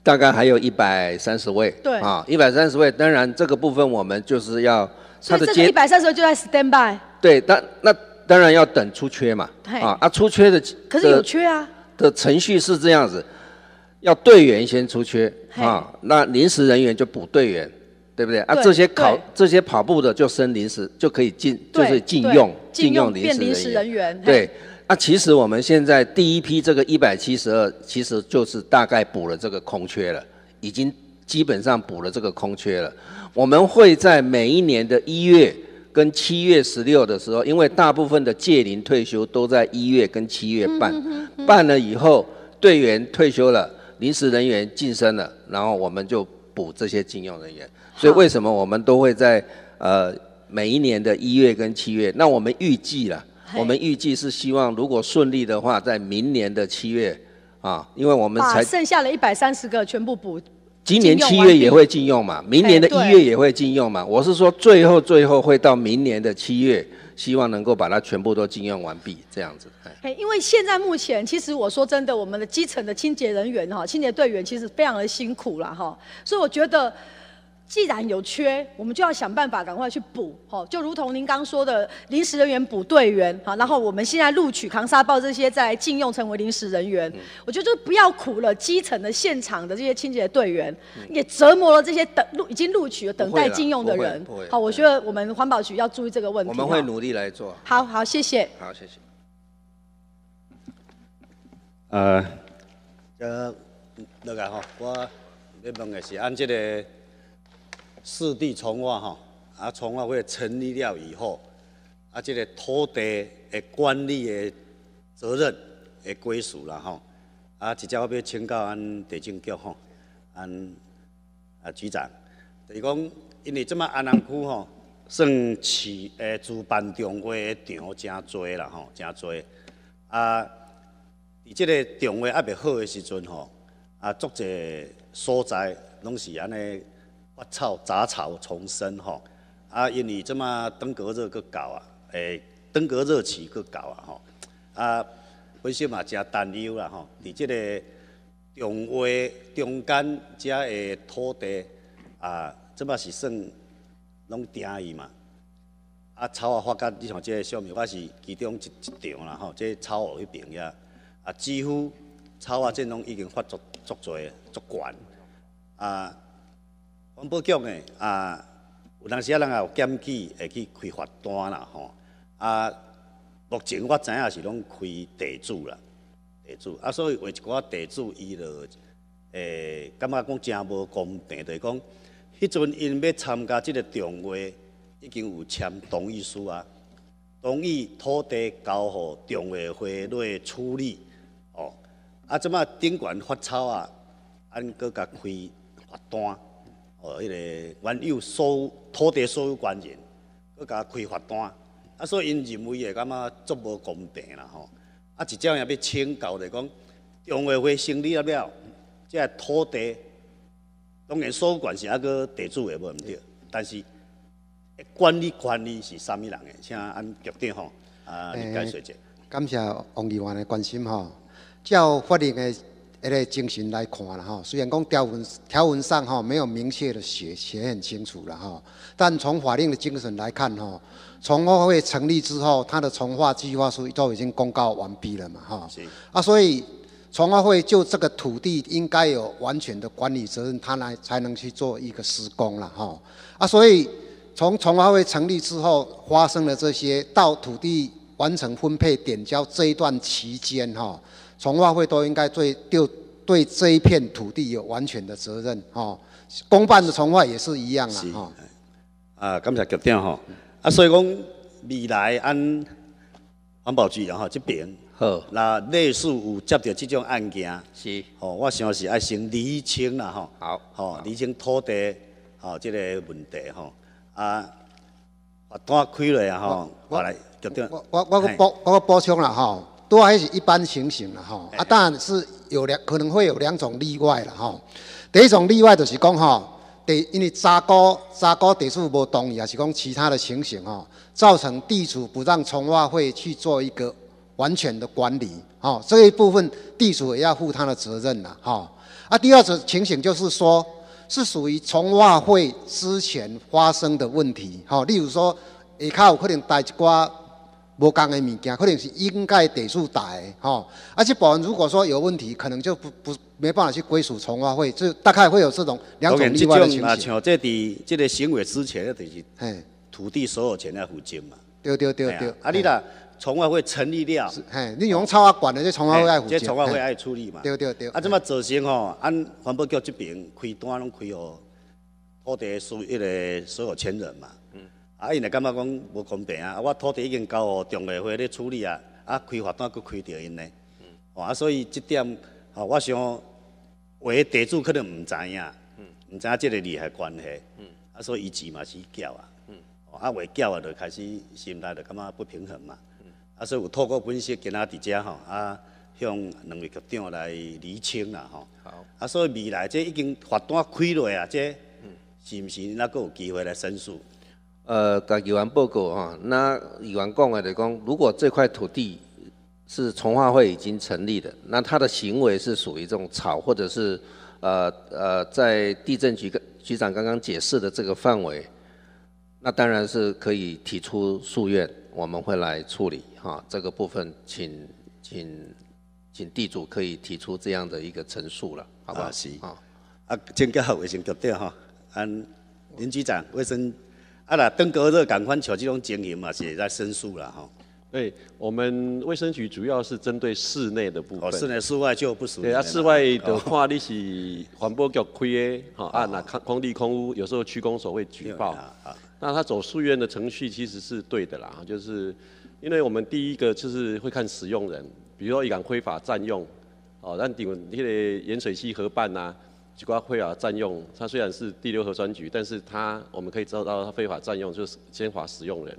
Speaker 7: 大概还有一百三十位，对啊一百三十位，当然这个部分我们就是要他的接一百
Speaker 2: 三十位就在 stand by，
Speaker 7: 对，但那当然要等出缺嘛，啊啊出缺的可是有缺啊的程序是这样子，要队员先出缺啊，那临时人员就补队员，对不对啊？这些跑这些跑步的就升临时就可以禁就是禁用禁用临时人员对。那其实我们现在第一批这个一百七十二，其实就是大概补了这个空缺了，已经基本上补了这个空缺了。我们会在每一年的一月跟七月十六的时候，因为大部分的届龄退休都在一月跟七月办，办了以后，队员退休了，临时人员晋升了，然后我们就补这些禁用人员。所以为什么我们都会在呃每一年的一月跟七月？那我们预计了。我们预计是希望，如果顺利的话，在明年的七月啊，因为我们才剩
Speaker 2: 下了一百三十个，全部补。今年七月也会
Speaker 7: 禁用嘛，明年的一月也会禁用嘛。我是说，最后最后会到明年的七月，希望能够把它全部都禁用完毕，这样
Speaker 2: 子。哎，因为现在目前，其实我说真的，我们的基层的清洁人员哈，清洁队员其实非常的辛苦了哈，所以我觉得。既然有缺，我们就要想办法赶快去补。吼，就如同您刚说的，临时人员补队员。好，然后我们现在录取扛沙包这些，再来禁用成为临时人员。我觉得就不要苦了基层的现场的这些清洁队员，也折磨了这些等录已经录取了等待禁用的人。好，我觉得我们环保局要注意这个问题。我们会努力来做。好好，谢谢。
Speaker 7: 好，谢谢。呃，那个
Speaker 6: 哈，我你问的是按这个。四地从化哈，啊，从化会成立了以后，啊，这个土地的管理的责任的归属啦吼，啊，接我要请教安地政局吼，安啊局长，就是讲，因为这么安南区吼，算市诶主办长划的场真侪啦吼，真侪，啊，伫即个长划还袂好的时阵吼，啊，作者所在拢是安尼。我操，杂草丛生吼！啊，因为这么登革热个搞啊，诶，登革热起个搞啊吼！啊，本身嘛真担忧啦吼！伫即个中尾中间遮的土地啊，即嘛是算拢定伊嘛？啊，草啊发甲，你像即个小米，我是其中一一条啦吼。即草湖迄边呀，啊，几乎草啊这拢已经发足足侪，足悬啊。环保局的啊，有当时啊人也有检举，会去开罚单啦吼。啊，目前我知影是拢开地主啦，地主啊，所以为一寡地主伊就诶，感觉讲真无公平，就是讲迄阵因要参加即个重会，已经有签同意书啊，同意土地交互重会会内处理哦。啊，即摆顶管发钞啊，安各甲开罚单。哦，迄个原有所土地所有权人，佮佮开发单，啊，所以因认为会感觉足无公平啦吼，啊，直接也欲请教来讲，常委会成立了了，即个土地，当然所有权是还搁地主个无毋对，但是管理管理是甚物人个，请按局长吼，啊，介绍者，
Speaker 9: 感谢王议员的关心吼，照法律个。一个精神来看了哈，虽然讲条文条文上哈没有明确的写写很清楚了哈，但从法令的精神来看哈，重划会成立之后，它的重化计划书都已经公告完毕了嘛哈，啊，所以重划会就这个土地应该有完全的管理责任，它来才能去做一个施工了哈，啊，所以从重划会成立之后发生的这些到土地完成分配点交这一段期间哈。从化会都应该对就对这一片土地有完全的责任哦，公办的从化也是一样啦哦。啊，
Speaker 6: 感谢局长哈。啊，所以讲未来按环保局然后这边，好那类似有接到这种案件，是，哦，我想是爱先厘清啦吼。好，好，厘清土地吼这个问题吼啊，我单开了呀吼，来决定。我
Speaker 9: 我我补我补充了吼。都还是一般情形了哈，啊，当然是有两可能会有两种例外了哈。第一种例外就是讲哈，地因为查哥查哥地主无同意，也是讲其他的情形哈，造成地主不让重划会去做一个完全的管理哈，这一部分地主也要负他的责任了哈。啊，第二种情形就是说是属于重化会之前发生的问题哈，例如说，也有可能带一寡。无共的物件，可能是应该得数大的吼，而且保安如果说有问题，可能就不不没办法去归属崇华会，就大概会有这种两种例外的情形。这啊，
Speaker 6: 像在地这个行为之前，就是土地所有权人负责嘛。
Speaker 9: 对对对对，
Speaker 6: 啊，你啦，崇华会成立了，
Speaker 9: 嘿，你用超阿管的这崇华会爱负责，这崇华会爱处理嘛。对对对，
Speaker 6: 啊，这么造成吼，按环保局这边开单拢开哦，土地于一个所有权人嘛。啊，因若感觉讲无公平啊！啊，我土地已经交互中委会咧处理啊，啊，开发单佫开着因咧，哦啊，所以即点吼，我想，位地主可能毋知影，嗯，毋知影即个利害关系，嗯、啊，所以伊自嘛是叫啊，嗯、啊，未叫啊就开始心内就感觉不平衡嘛，嗯、啊，所以有透过分析，今仔伫遮吼啊向两位局长来厘清啦吼，好。啊，所以未
Speaker 7: 来即已经发单开落啊，即，是毋是，那佫有机会来申诉？呃，甲有完报告哈，那有完公耳的讲，如果这块土地是从化会已经成立的，那他的行为是属于这种炒或者是呃呃，在地震局局长刚刚解释的这个范围，那当然是可以提出诉愿，我们会来处理哈。这个部分，请请请地主可以提出这样的一个陈述了。好不啊，是
Speaker 6: 啊，请各好，卫生局的哈，嗯，林局长卫生。啊啦，登革热赶快巧记用经营嘛，也在申诉了哈。对，我
Speaker 10: 们卫生局主要是针对室内的部分。哦，室内、室外就不属于。对啊，室外的话，你是环保局开的，哈啊啦，空空地、空屋，有时候区公所会举报。啊。那他走诉愿的程序其实是对的啦，就是因为我们第一个就是会看使用人，比如说一敢非法占用，哦，那顶个盐水溪河畔呐。菊花会啊占用，它虽然是第六核专局，但是它我们可以知道到它非法占用，就是先罚使用人，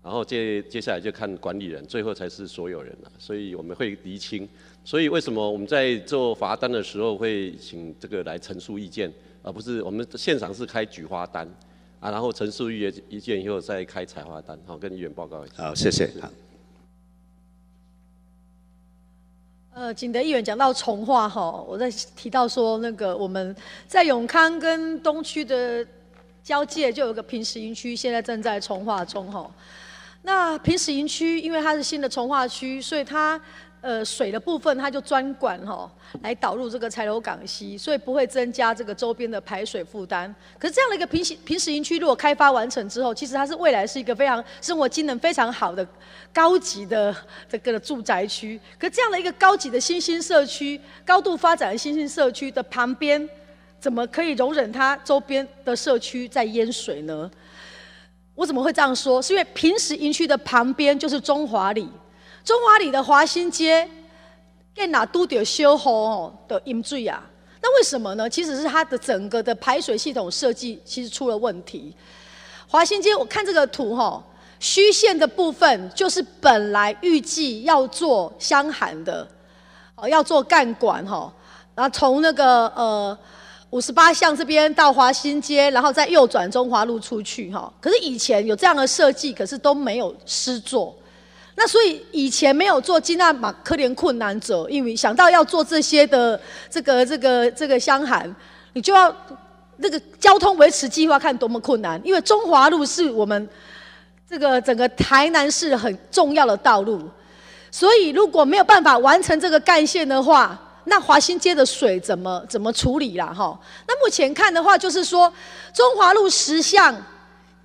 Speaker 10: 然后接接下来就看管理人，最后才是所有人了，所以我们会厘清。所以为什么我们在做罚单的时候会请这个来陈述意见，而不是我们现场是开菊花单，啊，然后陈述意见意见以后再开采花单，好，跟议员报告一下。好，谢谢。好。
Speaker 2: 呃，景德议员讲到从化哈，我在提到说那个我们在永康跟东区的交界，就有个平石营区，现在正在从化中哈。那平石营区因为它是新的从化区，所以它。呃，水的部分它就专管哈，来导入这个柴楼港溪，所以不会增加这个周边的排水负担。可是这样的一个平行平时营区，如果开发完成之后，其实它是未来是一个非常生活机能非常好的高级的这个住宅区。可这样的一个高级的新兴社区，高度发展的新兴社区的旁边，怎么可以容忍它周边的社区在淹水呢？我怎么会这样说？是因为平时营区的旁边就是中华里。中华里的华新街，近来都得修好哦的淹水啊！那为什么呢？其实是它的整个的排水系统设计其实出了问题。华新街，我看这个图哈，虚线的部分就是本来预计要做箱涵的，哦，要做干管哈，然后从那个呃五十八巷这边到华新街，然后再右转中华路出去哈。可是以前有这样的设计，可是都没有施作。那所以以前没有做金纳马科怜困难者，因为想到要做这些的这个这个这个乡函，你就要那个交通维持计划看多么困难，因为中华路是我们这个整个台南市很重要的道路，所以如果没有办法完成这个干线的话，那华新街的水怎么怎么处理啦哈？那目前看的话就是说中华路十项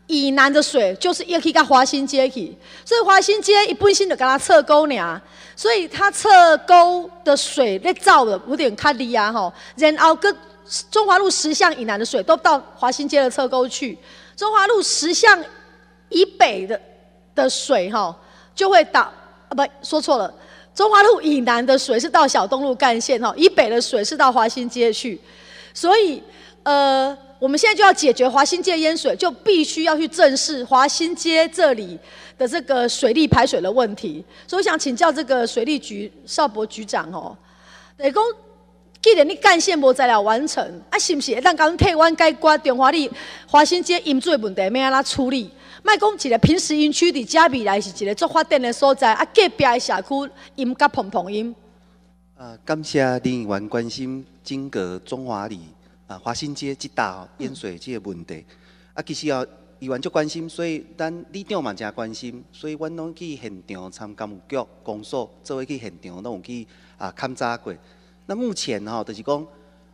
Speaker 2: 以南的水就是要去到华新街去，所以华新街一般性就给他侧沟了，所以它侧沟的水咧造的有点卡力啊吼，然后个中华路十巷以南的水都到华新街的侧沟去，中华路十巷以北的的水吼就会到啊，不说错了，中华路以南的水是到小东路干线哈，以北的水是到华新街去，所以呃。我们现在就要解决华新街淹水，就必须要去正视华新街这里的这个水利排水的问题。所以想请教这个水利局邵博局长哦，来讲，既然你干线无在了完成，啊是不是？那讲替阮解决中华里华新街淹水问题，要安怎处理？卖讲一个平时因区伫遮未来是一个做发电的所在，啊隔壁的社区淹甲砰砰淹。
Speaker 11: 啊，感谢林议员关心金阁中华里。啊，华新街这哦淹水这个问题，啊，其实哦，伊完足关心，所以咱李长嘛正关心，所以阮拢去现场参监通局公所，做位去现场拢有去啊勘察过。那目前吼，就是讲，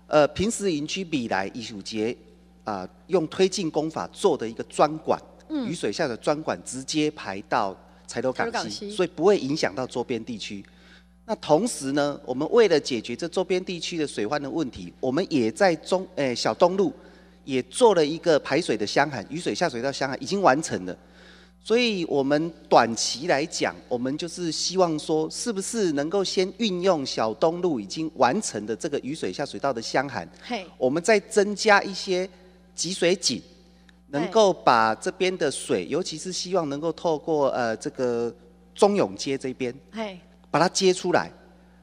Speaker 11: 呃，平时营区未来艺术节啊，用推进工法做的一个专管，雨水下的专管直接排到柴头港西所以不会影响到周边地区。那同时呢，我们为了解决这周边地区的水患的问题，我们也在中诶小东路也做了一个排水的箱涵，雨水下水道箱涵已经完成了。所以我们短期来讲，我们就是希望说，是不是能够先运用小东路已经完成的这个雨水下水道的箱涵，我们再增加一些集水井，能够把这边的水，尤其是希望能够透过呃这个中永街这边。把它接出来，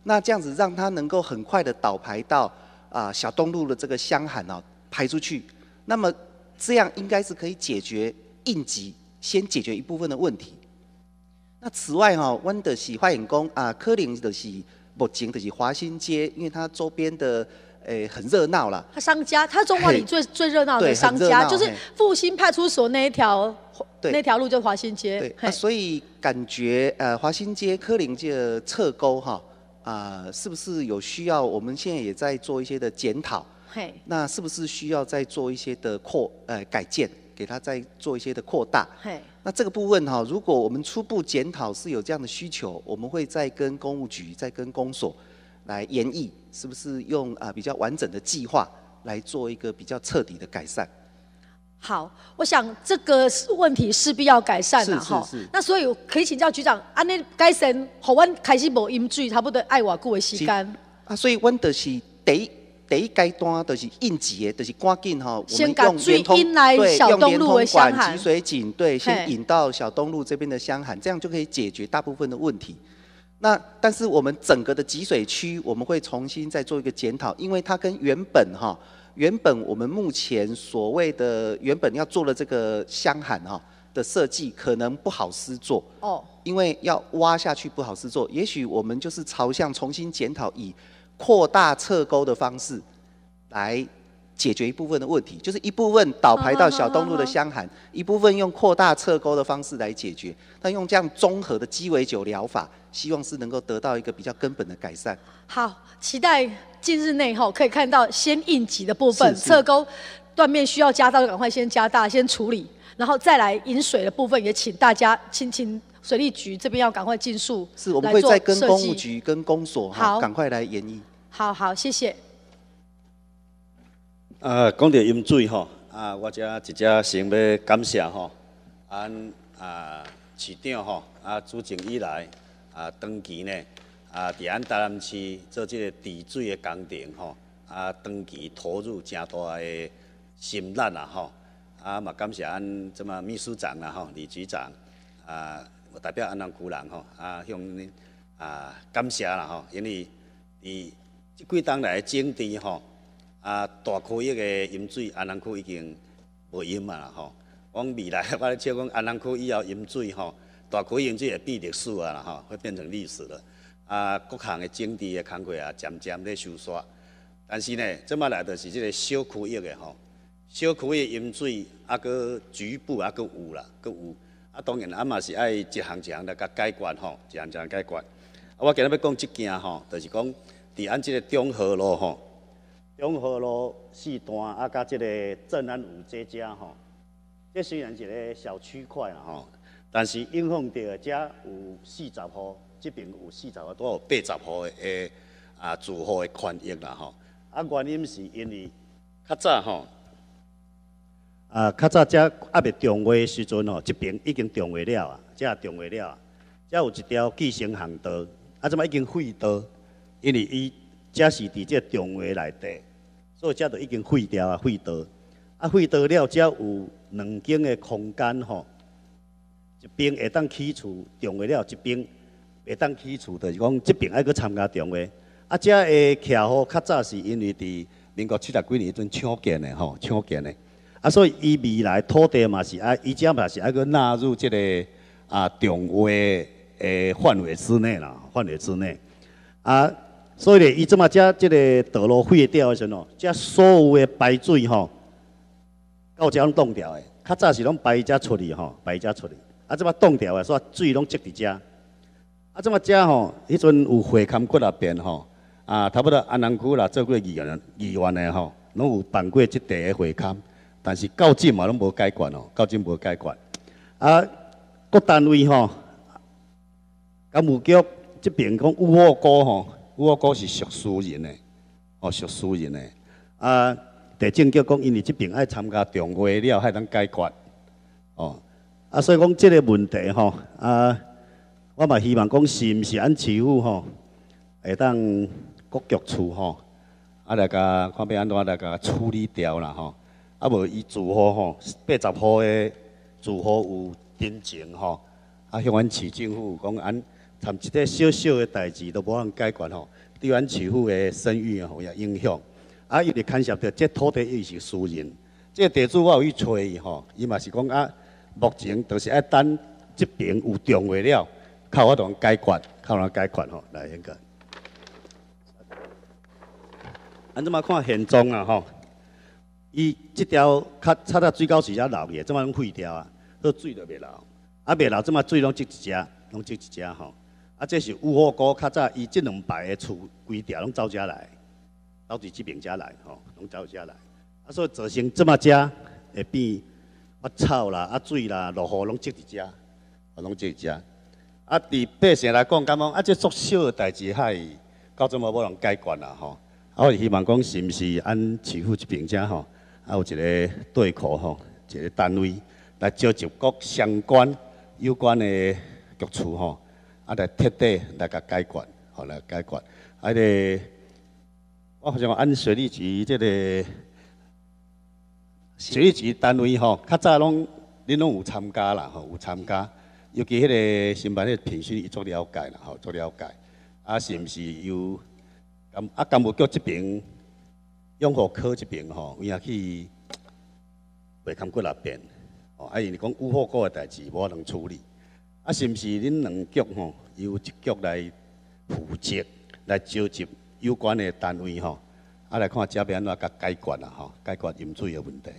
Speaker 11: 那这样子让它能够很快的导排到啊小东路的这个香涵哦排出去，那么这样应该是可以解决应急，先解决一部分的问题。那此外哈，湾仔的西花影宫啊，柯林的喜，目前的是华新街，因为它周边的。诶，很热闹了。
Speaker 2: 他商家，他中华里最最热闹的商家，就是复兴派出所那一条，那条路就华新街。
Speaker 11: 对，所以感觉呃，华新街、科林街侧沟哈啊，是不是有需要？我们现在也在做一些的检讨。嘿，那是不是需要再做一些的扩呃改建，给他再做一些的扩大？嘿，那这个部分哈，如果我们初步检讨是有这样的需求，我们会再跟公务局、再跟公所。来演绎是不是用啊比较完整的计划来做一个比较彻底的改善？
Speaker 2: 好，我想这个问题势必要改善了哈。那所以可以请教局长安那改善好，阮开始无因注差不多爱瓦固维溪干
Speaker 11: 啊，所以阮的是第一第一阶段都是应急的，都是赶紧哈。我们用最通来小东路的香海，集水井对，先引到小东路这边的香涵，这样就可以解决大部分的问题。那但是我们整个的集水区，我们会重新再做一个检讨，因为它跟原本哈原本我们目前所谓的原本要做的这个箱涵哈的设计，可能不好施做。哦。因为要挖下去不好施做，也许我们就是朝向重新检讨，以扩大侧沟的方式来。解决一部分的问题，就是一部分倒排到小东路的香涵，一部分用扩大侧沟的方式来解决。那用这样综合的鸡尾酒疗法，希望是能够得到一个比较根本的改善。
Speaker 2: 好，期待近日内吼可以看到先应急的部分，侧沟断面需要加道，赶快先加大先处理，然后再来引水的部分，也请大家请请水利局这边要赶快尽速，是我们会再跟公务
Speaker 11: 局跟公所哈，赶快来研议。
Speaker 2: 好好，谢谢。
Speaker 6: 啊，讲到饮水吼，啊，我遮一只先要感谢吼，按啊市长吼，啊，主政以来，啊，长期呢，啊，伫咱达南市做即个治水的工程吼，啊，长期投入诚大的心力啦吼，啊，嘛感谢安即嘛秘书长啊吼，李局长，啊，代表安南区人吼，啊，向恁啊感谢啦吼，因为，以即几当来嘅征地吼。啊，大区域的饮水安南区已经无用啊吼！往未来，我咧笑讲安南区以后饮水吼，大区域饮水会变历史啊啦吼，会变成历史了。啊，各项的整治的工作也渐渐咧收缩。但是呢，即摆来就是即个小区域的吼，小区域饮水啊，佮局部啊，佮有啦，佮有。啊，当然，啊嘛是爱一项一项来甲解决吼，一项一项解决。啊，我今日要讲即件吼，就是讲伫按即个中和路吼。中和路四段啊，甲即个正安五街遮吼，这虽然一个小区块啦吼，但是影响到遮有四十户，即边有四十个有八十户的啊住户的权益啦吼。啊，原因是因为较早吼，啊较早遮阿未停位时阵吼，即边已经停位了啊，遮停位了啊，遮有一条计生巷道，啊即么已经废道？因为伊遮是伫这停位内底。所以，遮都已经废掉啊，废掉，啊，废掉了，遮有两间的空间吼，一边会当起厝，种了一边会当起厝，就是讲即边爱去参加种的，啊，遮的徛户较早是因为伫民国七十几年迄阵抢建的吼，抢建的，啊，所以伊未来土地嘛是啊，伊遮嘛是爱去纳入即个啊，种的诶范围之内啦，范围之内，啊。所以咧，伊即马遮即个道路废掉诶时阵哦，遮所有诶排水吼，到遮拢冻掉诶。较早是拢排遮出去吼，排遮出去。啊，即马冻掉诶，煞水拢积伫遮。啊，即马遮吼，迄阵有花堪骨也变吼，啊，差不多安南区啦，做过二啦，议员诶吼，拢有办过即地诶花堪，但是到今嘛拢无解决哦，到今无解决。啊，各单位吼，干部局即边讲有乌膏吼。我讲是属私人诶，哦属私人诶，啊地政局讲，因为即边爱参加重会了，爱当解决，哦，啊所以讲即个问题吼，啊我嘛希望讲是毋是按政府吼会当各局处吼，啊来甲看要安怎来甲处理掉啦吼，啊无伊住户吼八十号诶住户有真情吼，啊向阮市政府讲安。参一块小小的代志都无法解决吼，对阮厝父的生育吼也影响。啊，伊就牵涉到这土地伊是私人，这地主我有去找伊吼，伊嘛是讲啊，目前就是要等这边有定位了，靠我同人解决，靠我解决吼，来应该。咱怎嘛看现状啊吼，伊即条较差啦，最高是遐老嘢，即嘛拢废掉啊，迄水都袂流。啊袂流，即嘛水拢积一只，拢积一只吼。啊，即是五火锅，较早伊即两排的厝，规条拢走遮来，走伫即爿遮来吼，拢走遮来。啊，所以造成即么遮会变啊，草啦、啊水啦、落雨拢积伫遮，啊拢积伫遮。啊，伫百姓来讲，感觉啊，即缩小的代志，嗨，到阵无无人解决啦吼。啊，我希望讲是毋是按市府即爿遮吼，啊有一个对口吼，一个单位来召集各相关、有关的局处吼。啊，来贴底来甲解决，好来解决。迄个我好像按水利局这个水利局单位吼，较早拢恁拢有参加啦，吼有参加。尤其迄个新办评审伊做了解啦，吼做了解。啊，是毋是有咁啊，干部局这边，养护科这边吼，也去会看过那边，哦，啊，因为讲有好糊的代志，无法能处理。啊，是毋是恁两局吼，由一局来负责来召集有关的单位吼，啊来看这边安怎解解决啦吼？解决饮水的问题。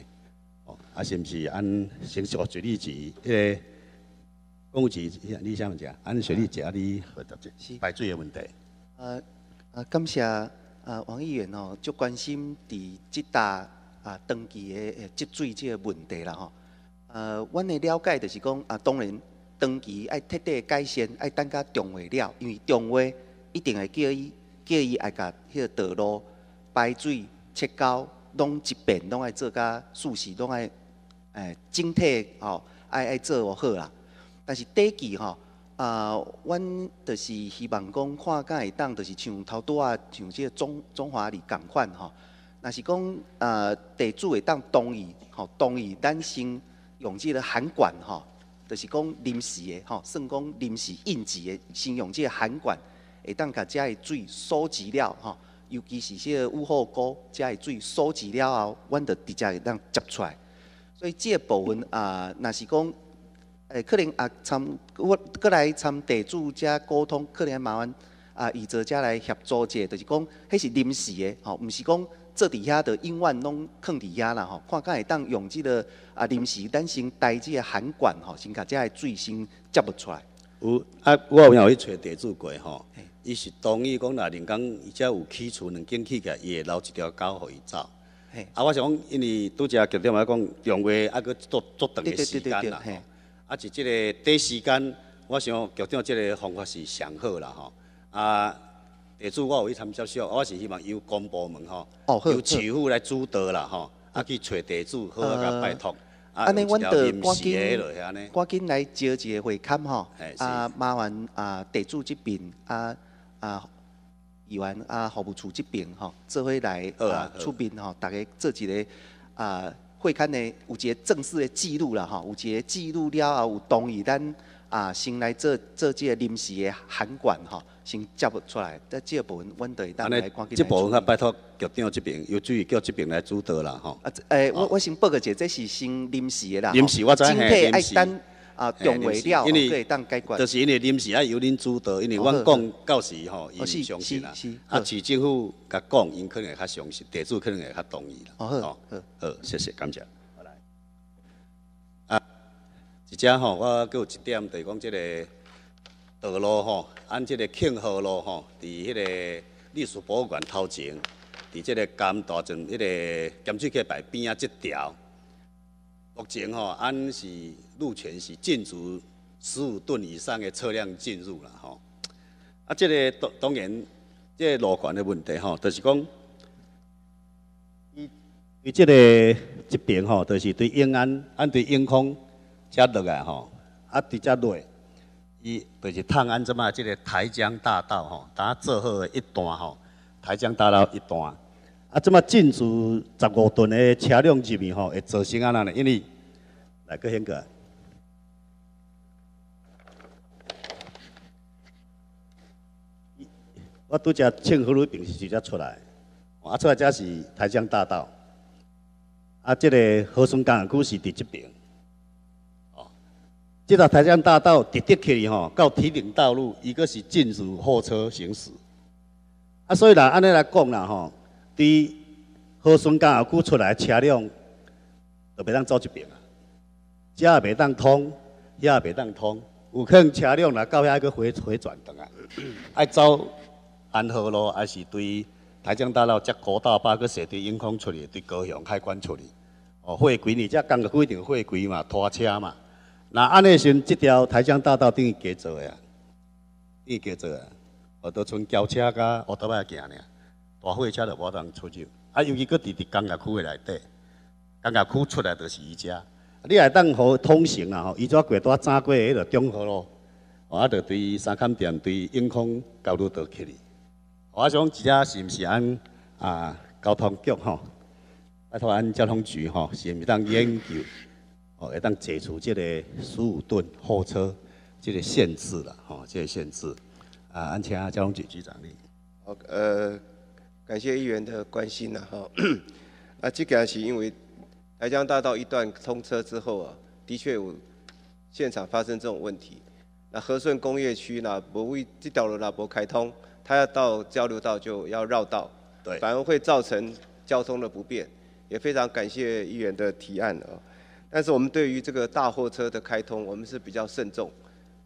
Speaker 6: 哦，啊是毋是按成熟水利局？个公
Speaker 11: 务局你你啥物事啊？
Speaker 6: 按水利局啊，你回答者排水的问
Speaker 11: 题。呃呃，感谢呃王议员哦，就关心伫即搭啊登记的诶积水即个问题啦吼。呃，阮的了解就是讲啊，当然。长期爱彻底改善，爱等到中尾了，因为中尾一定会叫伊叫伊爱甲迄个道路排水切沟拢一遍拢爱做甲舒适，拢爱呃整体吼爱爱做好啦。但是短期吼啊，阮就是希望讲看敢会当就是像头拄啊像即个中中华哩共款吼，那是讲呃地主会当同意，吼同意咱先用即个函管吼。就是讲临时的吼，算讲临时应急的，先用这涵管，会当甲遮的水收集了吼。尤其是这乌河沟遮的水收集了后，阮就直接会当接出来。所以这部分啊，若是讲，哎，可能啊参我过来参地主遮沟通，可能麻烦啊，伊坐遮来协助一下。就是讲，迄是临时的吼，毋是讲。这底下的阴暗，拢坑底下啦吼。看看会当用这个啊临时担心待这个寒管吼，先甲这个水先接不出来。有
Speaker 6: 啊，我有有去找
Speaker 11: 地主过吼。
Speaker 6: 伊是同意讲，那林工伊则有起厝，两间起起，伊会留一条狗互伊走。啊，我想讲，因为拄只局长来讲，用话啊，佫足足长的时间啦吼。啊，就这个短时间，我想局长这个方法是上好啦吼啊。地主，我有去参加小，我是希望由公部门吼，由政府来主导啦吼，啊去找地主好啊，甲拜托，啊安尼，阮事赶紧遐
Speaker 11: 呢，赶紧来招一个会勘吼，啊麻烦啊地主这边啊啊议员啊服务处这边吼，做伙来啊出面吼，大家做一个啊会勘的有一个正式的记录啦吼，有一个记录了也有同意咱。啊，先来做做即个临时的函管吼，先接不出来。即这部分，阮等下来看。啊，部分啊，
Speaker 6: 拜托局长即边要注意，叫即边来
Speaker 11: 啦吼。啊，哈。诶，我我先报告一下，这是先临时的啦。临时，我再吓临时。等啊到位了，因会当解决。就
Speaker 6: 是因为临时啊，由恁主导，因为阮讲到时吼，伊会相信啦。啊，市政府甲讲，因可能会较相信，地主可能会较同意啦。
Speaker 11: 哦好，好，
Speaker 6: 好，谢谢，感谢。而且吼，我佫有一点，就是讲，即个道路吼，按即个庆贺路吼，伫迄个历史博物馆头前，伫即个甘大镇迄个甘水溪牌边仔即条，目前吼，按是目前是禁止十五吨以上的车辆进入啦吼。啊，即个当当然，即个路权的问题吼，就是讲，伊伊即个即边吼，就是对永安，按对永康。接落来吼，啊，伫接落，伊就是探安即嘛，即个台江大道吼，打做好的一段吼，台江大道一段，啊，即么进驻十五吨的车辆入面吼，会造成安尼呢？因为来个现个，我拄只庆和路平时拄只出来，我出来才是台江大道，啊，即个河顺港的区是伫即边。即个台江大道直滴起吼，到提岭道路，一个是禁止货车行驶。啊，所以啦，安尼来讲啦吼，伫好顺港阿区出来车辆，都袂当走一边啊，这也袂当通，也袂当通。有可能车辆来到遐阁回回转，的啊，爱走安河路，还是对台江大道、竹国大道，巴个设在永康处理，对高雄海关处理。哦，会规你只刚个规定会规嘛，拖车嘛。那安内时，即条台江大道等于改做的？呀，等于改做的，我都从轿车甲沃多迈行呢，大货车都无通出入。啊，尤其搁伫伫工业区的内底，工业区出来就是伊遮，你也当好通行啦吼。伊遮过带炸过，伊就中好咯。我着对三勘店对永康道路道歉。我想，即只是毋是按啊交通局吼，啊，是按交通局吼，是毋是当研究？哦，也当解除这个十五吨货车这个限制了，哦，这个限制。啊，安捷交通局局
Speaker 12: 长哦，呃，感谢议员的关心呐，哈。啊，这个啊是因为台江大道一段通车之后啊，的确有现场发生这种问题。那和顺工业区呢，不为这条路那不开通，他要到交流道就要绕道，对，反而会造成交通的不便。也非常感谢议员的提案啊。但是我们对于这个大货车的开通，我们是比较慎重，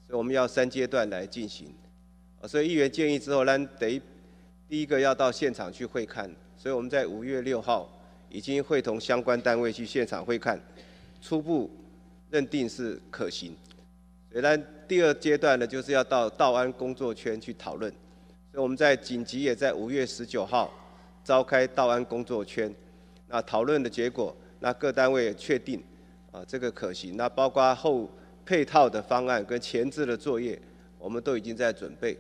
Speaker 12: 所以我们要三阶段来进行。所以议员建议之后，那得第一个要到现场去会看，所以我们在五月六号已经会同相关单位去现场会看，初步认定是可行。所以那第二阶段呢，就是要到道安工作圈去讨论，所以我们在紧急也在五月十九号召开道安工作圈，那讨论的结果，那各单位也确定。啊，这个可行。那包括后配套的方案跟前置的作业，我们都已经在准备。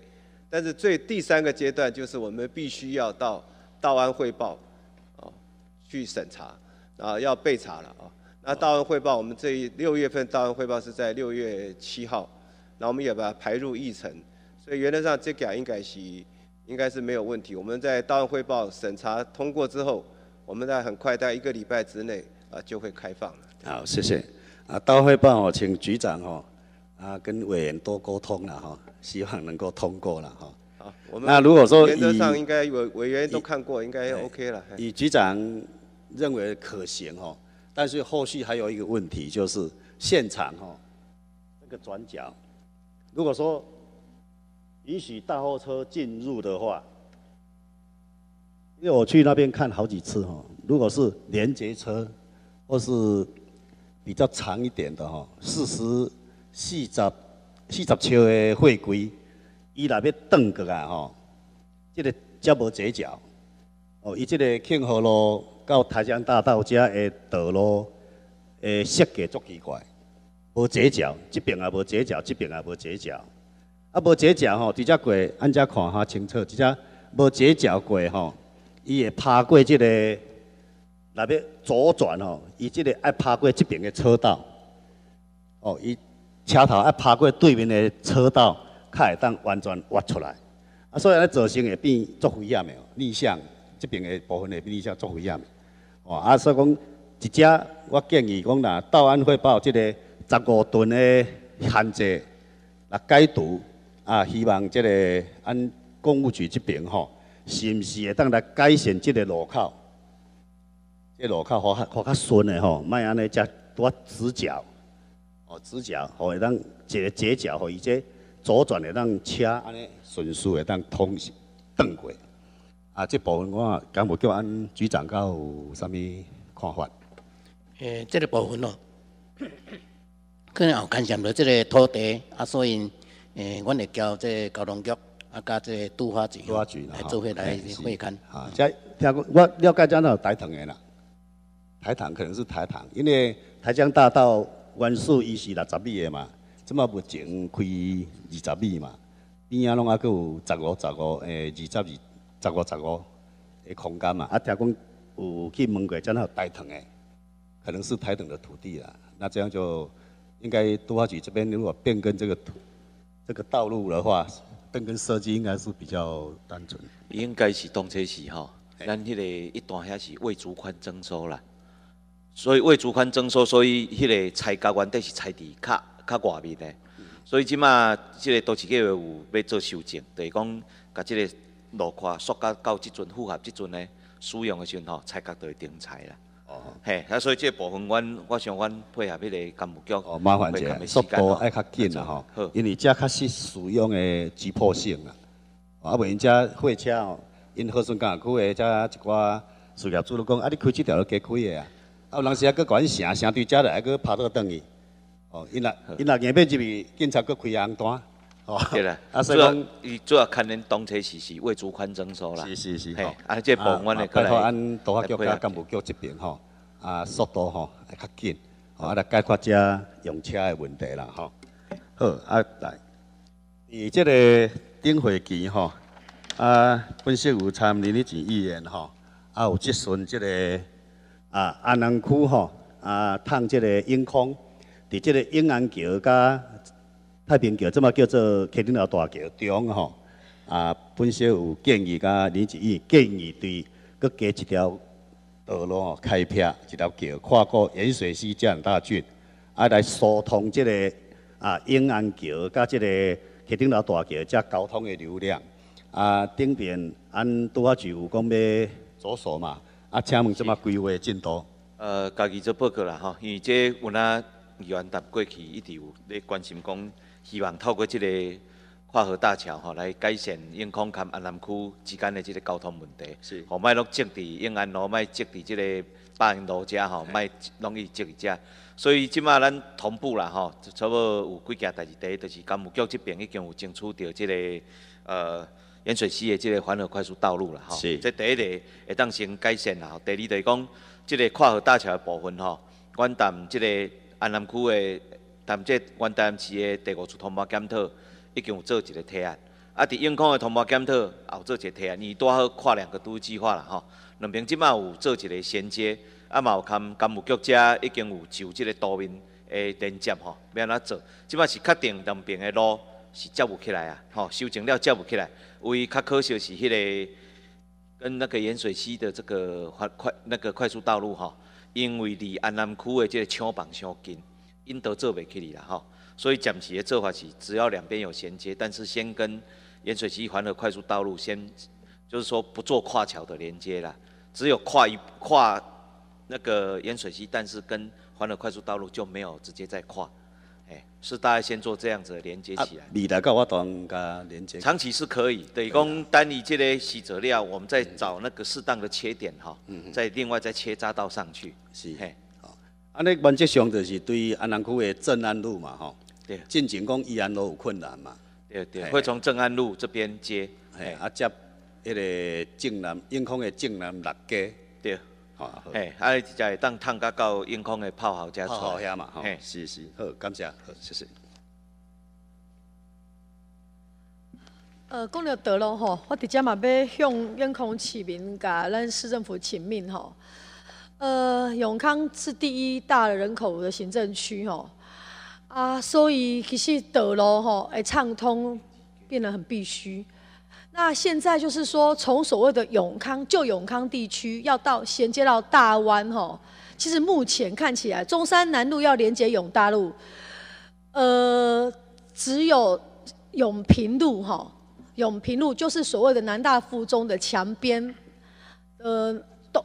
Speaker 12: 但是最第三个阶段就是我们必须要到道安汇报，啊，去审查啊，要备查了啊。那道安汇报，我们这六月份道安汇报是在六月七号，那我们也把它排入议程。所以原则上这个应该是应该是没有问题。我们在道安汇报审查通过之后，我们在很快，在一个礼拜之内。啊，就会开放。了。
Speaker 6: 好，谢谢。啊，到会办哦，请局长哦，啊，跟委员多沟通了哈，希望能够通过了哈。
Speaker 12: 好，我们那如果说原则上应该委委员都看过，应该 OK 了。以
Speaker 6: 局长认为可行哦，但是后续还有一个问题，就是现场哦那个转角，如果说允许大货车进入的话，因为我去那边看好几次哈，如果是连接车。或是比较长一点的吼，四十四十、四十七的回归，伊内面转过来吼，即个则无折脚，哦，伊即个庆和路到台江大道这的道路，诶，设计足奇怪，无折脚，这边也无折脚，这边也无折脚，啊，无折脚吼，伫接过按遮看较清楚，直接无折脚过吼，伊会拍过即个。那要左转哦，伊即个爱爬过这边的车道，哦，伊车头爱爬过对面的车道，较会当完全挖出来。啊，所以咧造型会变作肥样哦，逆向这边的部分的逆向作肥样。哦，啊，所以讲，即只我建议讲，啦，到安汇报这个十五吨的限制来解读，啊，希望这个按公务局这边吼，是毋是会当来改善这个路口？即路较划划较顺嘞吼，卖安尼只多直角，哦直角，吼会当一个捷角，吼伊即左转会当车安尼顺速会当通行过。啊，即部分我敢无叫安局长交有啥物
Speaker 13: 看法？诶，即个部分咯，可能有牵涉到即个土地啊，所以诶，我会交即交通局啊，加即都花局来做伙来会勘。即听我了解，即个
Speaker 6: 台糖诶啦。台糖可能是台糖，因为台江大道原数伊是六十米的嘛，这么目前开二十米嘛，边啊拢还有十五十五诶，二十二十五十五的空间嘛。啊，听讲有去问过怎有台糖诶，可能是台糖的土地啦。那这样就应该都发局这边如果变更这个土，
Speaker 3: 这个道路的话，变更设计应该是比较单纯。应该是动车时吼，咱迄个一段还是未足宽征收啦。所以为主款增收，所以迄个菜价原底是菜地较较外面的。所以即马即个都计月有要做修正，就是讲甲即个路宽缩甲到即阵符合即阵的使用的时阵吼，菜价就会停菜啦。哦，嘿，啊，所以即部分，阮我想，阮配合迄个干部局，哦，麻烦者，速度爱
Speaker 6: 较紧啦吼，因为这确实使用的急迫性啊，啊，袂用这货车哦，因何顺干区的，遮一寡事业主都讲，啊，你开这条都加开的啊。啊，当时啊，搁管城城对遮的，还搁拍倒转去。哦，因那因那硬变入去，警察搁开红单。哦，对啦。啊，所以讲，
Speaker 3: 伊主要看恁动车是是未主宽增收啦。是是是，吼。啊部啊！
Speaker 6: 的，可能按多发局甲干部局这边吼，啊，速度吼，啊，较紧，啊，来解决遮用车的问题啦，吼。好，啊来。以这个顶会期吼，啊，本息有参你哩前议员吼，啊，有折询这个。啊，安南区吼，啊，通即个永康，伫即个永安桥、甲太平桥，即嘛叫做凯顶楼大桥中吼。啊，本身有建议，甲林志毅建议对，搁加一条道路开辟一条桥，跨过盐水溪、江大郡，啊来疏通即个啊永安桥、甲即个凯顶楼大桥遮交通的流量。啊，顶边安拄啊就有讲要左手嘛？啊，请问即么规划进
Speaker 3: 度？呃，家己做报告啦吼，因为即我啊，议员答过去一直有咧关心，讲希望透过即个跨河大桥吼来改善永康跟安南区之间的即个交通问题，是，好卖拢接伫永安路卖接伫即个八英路遮吼，卖拢易占伫遮，所以即马咱同步啦吼，差不多有几件代志，第一就是港务局这边已经有争取到即个呃。盐水溪的即个环河快速道路了，吼。即第一个会当先改善啦，第二就是讲即个跨河大桥的部分吼。元旦即个安南区的，同即元旦市的第五次通报检讨，已经有做一个提案。啊，伫永康的通报检讨也有做一个提案，二拄好跨两个都计划了，吼。两边即卖有做一个衔接，啊嘛有参干部局者已经有就即个道面的连接吼，要安怎做？即卖是确定两边的路。是叫不起来啊，吼，修成了叫不起来。唯一较可惜是迄个跟那个盐水溪的这个快快那个快速道路吼，因为离安南区的这个厂房相近，因都做袂起嚟啦，吼。所以暂时的做法是，只要两边有衔接，但是先跟盐水溪环的快速道路先，就是说不做跨桥的连接啦，只有跨一跨那个盐水溪，但是跟环的快速道路就没有直接再跨。是大家先做这样子连接起来。你
Speaker 6: 来搞，我帮佮连接。长期
Speaker 3: 是可以，于讲单你这个细者料，我们再找那个适当的切点哈，再另外再切匝道上去。是嘿，好，
Speaker 6: 安尼原则上就是对安南区的正安路嘛吼。对，进前讲依然都有困难嘛。对对。会从正安路这边接，嘿，啊接迄个正南，永康的正南六街。对。好，哎，啊，
Speaker 3: 就会当探加到永康的炮好才出来嘛，哎，是是，好，感谢，好，谢谢。
Speaker 2: 呃，讲了德路吼，我直接嘛要向永康市民、甲咱市政府请命吼。呃，永康是第一大的人口的行政区吼，啊，所以其实德路吼会畅通变得很必须。那现在就是说，从所谓的永康，就永康地区要到衔接，到大湾吼，其实目前看起来中山南路要连接永大路，呃，只有永平路吼，永平路就是所谓的南大附中的墙边，呃东，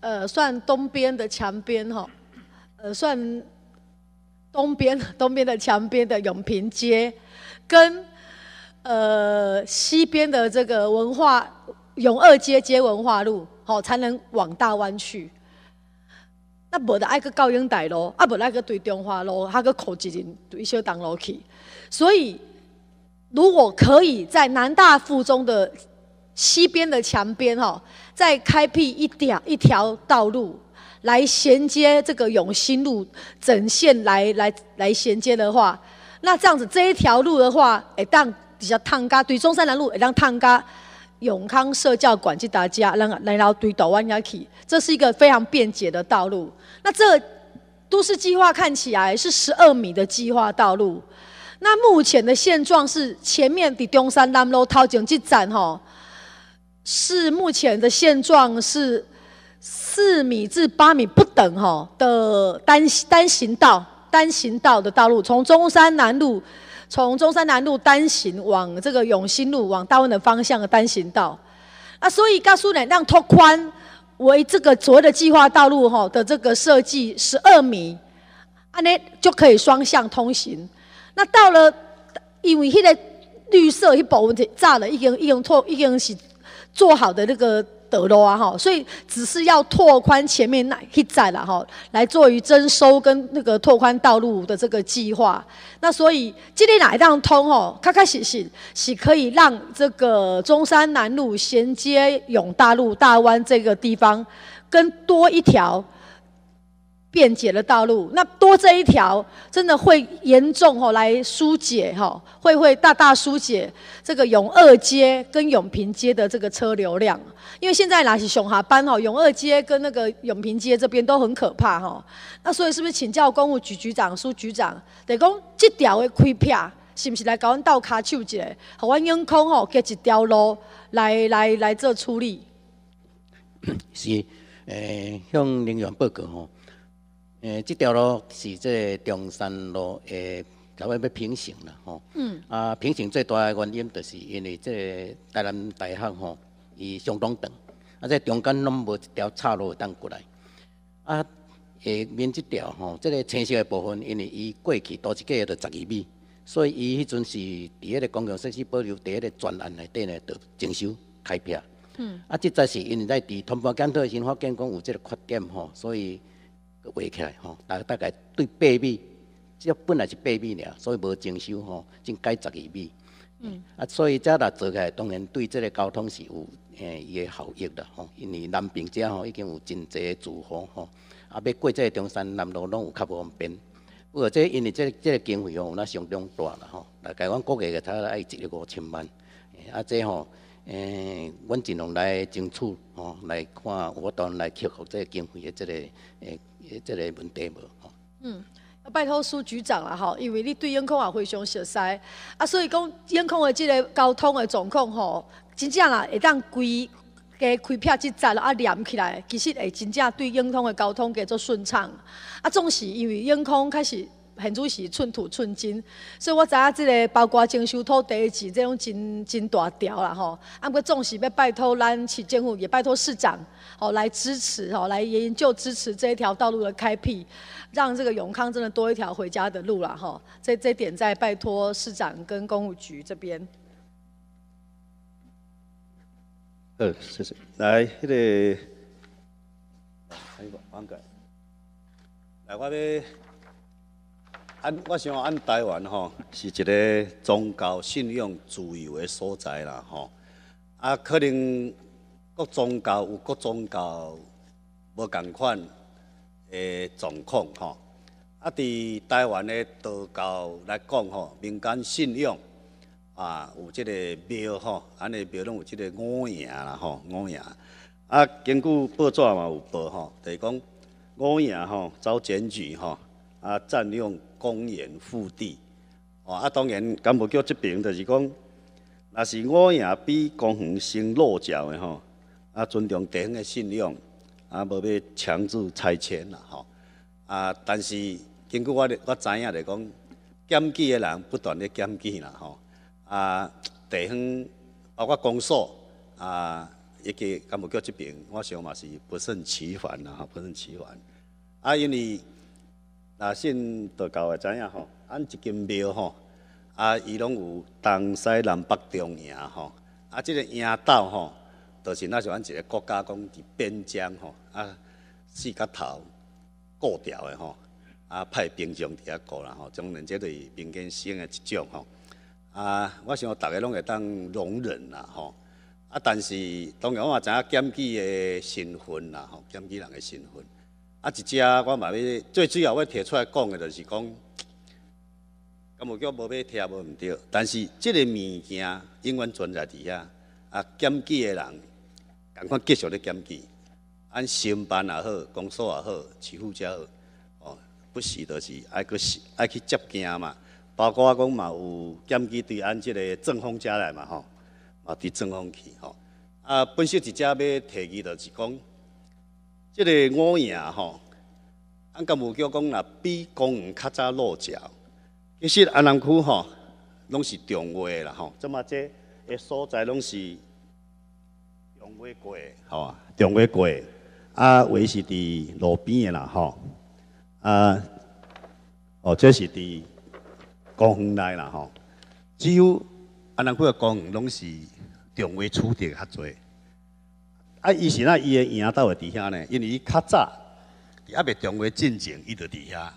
Speaker 2: 呃算东边的墙边哈，呃算东边东边的墙边的永平街，跟。呃，西边的这个文化永二街接文化路，好才能往大湾去。那不的爱个高英台楼，啊不那个对中华路，那个口子人，对小东路去。所以，如果可以在南大附中的西边的墙边哈，再开辟一点一条道路来衔接这个永兴路整线来来来衔接的话，那这样子这一条路的话，哎当。比较烫咖，对中山南路，一辆烫咖永康社教馆去搭然后然后对岛湾也去，这是一个非常便捷的道路。那这都市计划看起来是十二米的计划道路，那目前的现状是前面的中山南路掏园去站吼，是目前的现状是四米至八米不等吼的单单行道，单行道的道路从中山南路。从中山南路单行往这个永兴路往大湾的方向的单行道，啊，所以告诉你让拓宽为这个所谓的计划道路哈的这个设计十二米，按呢就可以双向通行。那到了，因为现在绿色一保分的，炸了已经已经拓已经是做好的那个。得咯啊哈，所以只是要拓宽前面那一仔了哈，来做于征收跟那个拓宽道路的这个计划。那所以今天哪一趟通吼，开开心心是可以让这个中山南路衔接永大路大湾这个地方，跟多一条。便捷的道路，那多这一条真的会严重吼来疏解哈，会会大大疏解这个永二街跟永平街的这个车流量，因为现在哪是上下班哈，永二街跟那个永平街这边都很可怕哈。那所以是不是请教公务局局长苏局长，得讲这条的开辟，是不是来搞阮倒卡手一个，给阮永康吼给一条路来来来做处理？
Speaker 13: 是，诶，向林员报告吼。诶，这条路是即中山路诶，稍微要平行啦吼。嗯。啊，平行最大诶原因，就是因为即台南大学吼，伊相当长，啊，即中间拢无一条岔路当过来。啊，下面即条吼，即个青色诶部分，因为伊过去都一月都十二米，所以伊迄阵是第一个公共设施保留第一个专案内底呢，就征收开辟。嗯。啊，即个是因为在地同步建托新发现讲有这个缺点吼，所以。搁围起来吼，大大概对八米，即本来是八米尔，所以无征收吼，尽改十二米。嗯，啊，所以遮若做起来，当然对即个交通是有诶，伊个效益啦吼。因为南平遮吼已经有真侪个住户吼，啊，要过即个中山南路拢有较无方便。不过即因为即即个经费吼，有那相当大啦吼。大概阮各界个他爱一个五千万，啊，即吼诶，阮尽量来争取吼，来看我当然来克服即个经费的即个诶。即个问题无吼，
Speaker 2: 嗯，拜托苏局长了吼，因为你对永康也非常熟悉，啊，所以讲永康的即个交通的状况吼，真正啦会当规加开票一站啊连起来，其实会真正对永康的交通叫做顺畅，啊，总是因为永康开始。很主席寸土寸金，所以我知啊，这个包括征收土地是这种真真大条啦吼，啊，不过总是要拜托咱市政府，也拜托市长，哦、来支持吼，来研究支持这一条道路的开辟，让这个永康真的多一条回家的路啦吼，这这点再拜托市长跟公务局这边。
Speaker 6: 嗯，谢谢。来，那个潘哥，来我呢。按我想，按台湾吼，是一个宗教信仰自由的所在啦吼。啊，可能各宗教有各宗教无共款的状况吼。啊，伫台湾的道教来讲吼，民间信仰啊，有即个庙吼，安尼庙拢有即个五爷啦吼，五爷。啊，根据报纸嘛有报吼，就是讲五爷吼遭检举吼。啊，占用公园腹地，哦，啊，当然，干部局这边就是讲，那是我也比公园先落脚的吼，啊，尊重地方的信用，啊，无要强制拆迁啦吼，啊，但是根据我我知影来讲，检记的人不断的检记啦吼，啊，地方包括公所啊，一个干部局这边，我想嘛是不胜其烦啦，哈，不胜其烦，啊，因为。啊，信道教的知影吼，按一间庙吼，啊，伊拢有东西南北中营吼，啊，即个营道吼，就是那是按一个国家讲伫边疆吼，啊，四角头固掉的吼，啊，派兵将伫遐固啦吼，从人即对民间信的一种吼，啊，我想大家拢会当容忍啦吼，啊，但是当然我也知影检举的身份啦吼，检举人的身份。啊，一只我嘛要最主要要提出来讲的，就是讲，干部叫无要听无唔对，但是即个物件永远存在伫遐。啊，检举的人赶快继续咧检举，按新办也好，公诉也好，欺负也好，哦，不是就是爱去爱去接件嘛。包括讲嘛有检举对按即个正方家来嘛吼，嘛对正方去吼。啊，本身一只要提及就是讲。这个五叶吼，俺干部叫讲啦，比公园较早落脚。其实安南区吼，拢是重划的啦吼。这么这个所在拢是重划过，吼重划过。啊，位是伫路边的啦吼。啊，哦，这是伫公园内啦吼。只有安南区的公园拢是重划处地较侪。啊！伊是啊，伊的影到的伫遐呢，因为伊较早也未中华进前，伊就伫遐。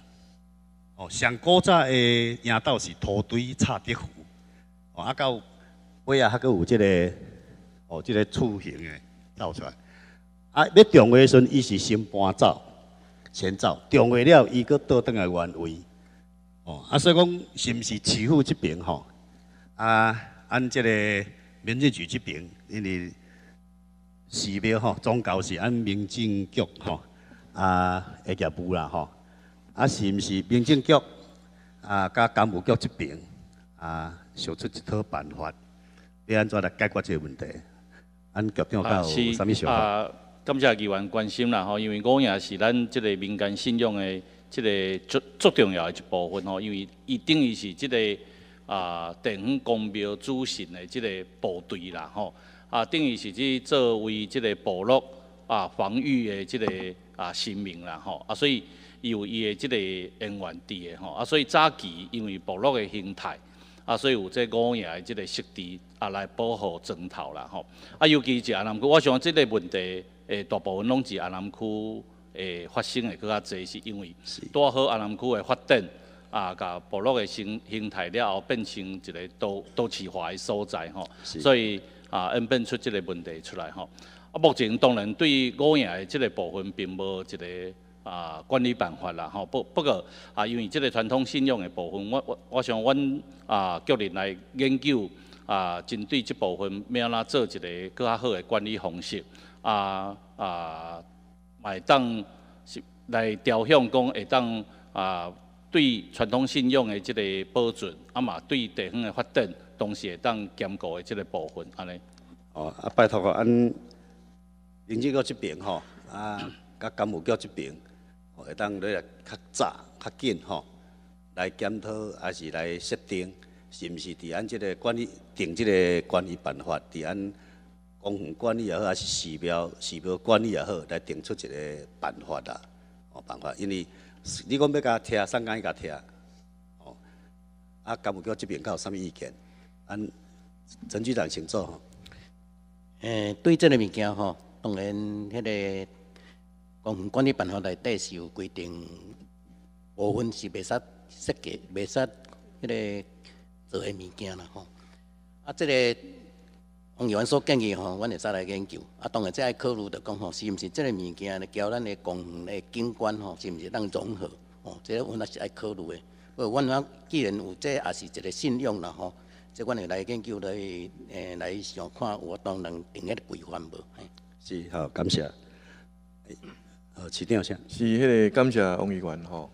Speaker 6: 哦，上古早的影到是土堆插铁虎，哦啊到尾啊还佫有即个哦，即个雏形的走出来。啊，要中华时，伊是先搬走，先走，中华了，伊佫倒转来原位。哦，啊，所以讲是毋是市府即边吼，啊，按即个民政局即边，因为。寺庙吼，宗教是按民政局吼啊，个业务啦吼，啊是毋是民政局啊，甲干部局这边啊，想出一套办法，要安怎来解决这个问题？安局长阁有啥物想法？啊，
Speaker 10: 感谢议员关心啦吼，因为讲也是咱即个民间信仰的即个足足重要的一部分吼，因为，一定于是即个啊，地方公庙主神的即个部队啦吼。啊，等于是去作为即个部落啊防御的即个啊生命啦吼啊，所以有伊的即个恩怨伫的吼啊，所以早期因为部落的形态啊，所以有即五爷的即个设置啊来保护砖头啦吼啊，尤其是阿南区，我想即个问题诶，大部分拢是阿南区诶发生的更较侪，是因为带好阿南区的发展啊，甲部落嘅形形态了后，变成一个都都市化的所在吼，所以。啊，演变出即个问题出来吼。啊，目前当然对于古的即个部分，并无一个啊管理办法啦吼。不不过啊，因为即个传统信用的部分，我我我想，阮啊，叫人来研究啊，针对即部分要安怎做一个更较好的管理方式啊啊，会当是来雕向讲会当啊，对传统信用的这个保准，啊嘛对地方的发展。东西会当兼顾的即个部分安尼，哦，啊，拜托啊，按，用这个这边吼，啊，甲干部局这边
Speaker 6: 会当来来较早较紧吼，来检讨，还是来设定是毋是伫按即个管理定即个管理办法，伫按公园管理也好，还是寺庙寺庙管理也好，来定出一个办法啊，哦，办法，因为你讲要甲拆，上讲伊甲拆。哦，啊，干
Speaker 13: 部局这边佮有甚物意见？陈局长，请坐。诶，对这个物件吼，当然迄个公园管理办法内底是有规定，部分是袂使设计、袂使迄个做个物件啦吼。啊，这个公园所建议吼，阮会使来研究。啊，当然这要考虑着讲吼，是毋是这个物件咧，交咱的公园的景观吼，是毋是当融合？哦，这个阮也是爱考虑不过，阮啊既然有这，也是一个信用啦吼。即，阮会来研究来，诶，来想看活动能定
Speaker 5: 迄个规范无？是好，感谢。好，市长先。是，迄个感谢王议员吼。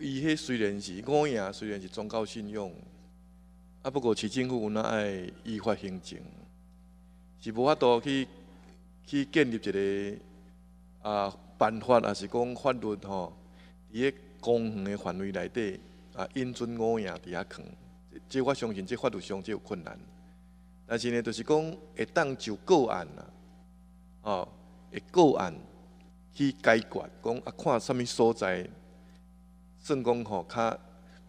Speaker 5: 伊迄虽然是五鸦，虽然是宗教信用，啊，不过市政府有那爱依法行政，是无法度去去建立一个啊办法，阿是讲法律吼，伫个公园的范围内底啊，因遵五鸦伫遐扛。即我相信，即法律上即有困难，但是呢，就是讲会当就个案啦，哦，会个案去解决，讲啊看啥物所在，算讲吼，较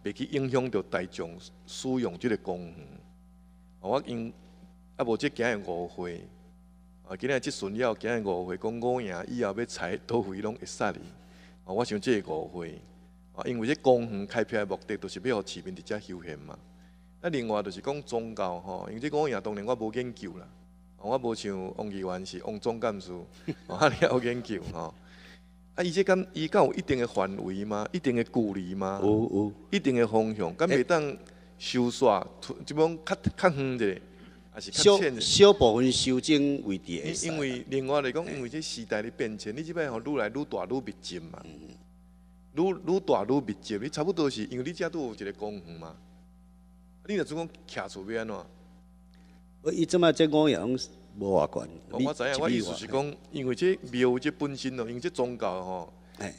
Speaker 5: 袂去影响到大众使用即个公园。我因啊无即行个误会，啊，今日即顺了行个误会，讲五爷以后要裁都会拢会使哩。啊，我想即误会，啊，因为即公园开辟的目的，就是欲互市民直接休闲嘛。啊，另外就是讲宗教吼，因为这个也当然我无研究啦，我无像王议员是王总干事，啊你有研究吼。啊，伊这敢伊敢有一定的范围吗？一定的距离吗？有有。一定的方向，敢袂当收煞，即帮较较远者。小小部分修正为第一，因为另外来讲，因为这时代的变迁，你即摆吼愈来愈大愈密集嘛，愈愈大愈密集，你差不多是因为你遮都有一个公园嘛。你若总讲徛厝边喏，我一即么在我样
Speaker 6: 无话影，我意思是讲，
Speaker 5: 因为这庙这本身咯，因为这宗教吼，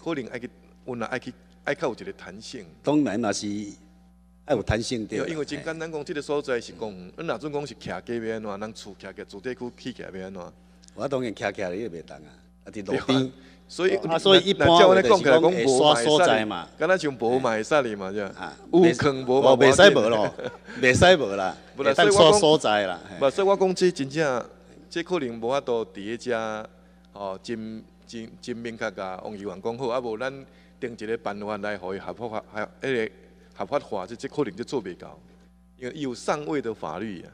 Speaker 5: 可能爱去，我那爱去爱较有一个弹性。
Speaker 6: 当然嘛是爱有弹性对。因为真
Speaker 5: 简单讲，即个所在是讲，阮你若总讲是徛街边喏，人厝徛个住宅区去街边喏，我当然徛徛哩也袂当啊，啊伫路边。所以，啊，所以一般，那叫我咧讲起来讲博所在嘛，敢若像嘛买晒哩嘛，就啊，有坑无嘛，袂使无咯，
Speaker 6: 袂使无啦，不咧等于所在啦。不，
Speaker 5: 所以我讲这真正，这可能无法度第一家，哦，真真真明确甲王议员讲好，啊，无咱定一个办法来可以合法化，还个合法化，这这可能就做袂到，因为有上位的法律，啊，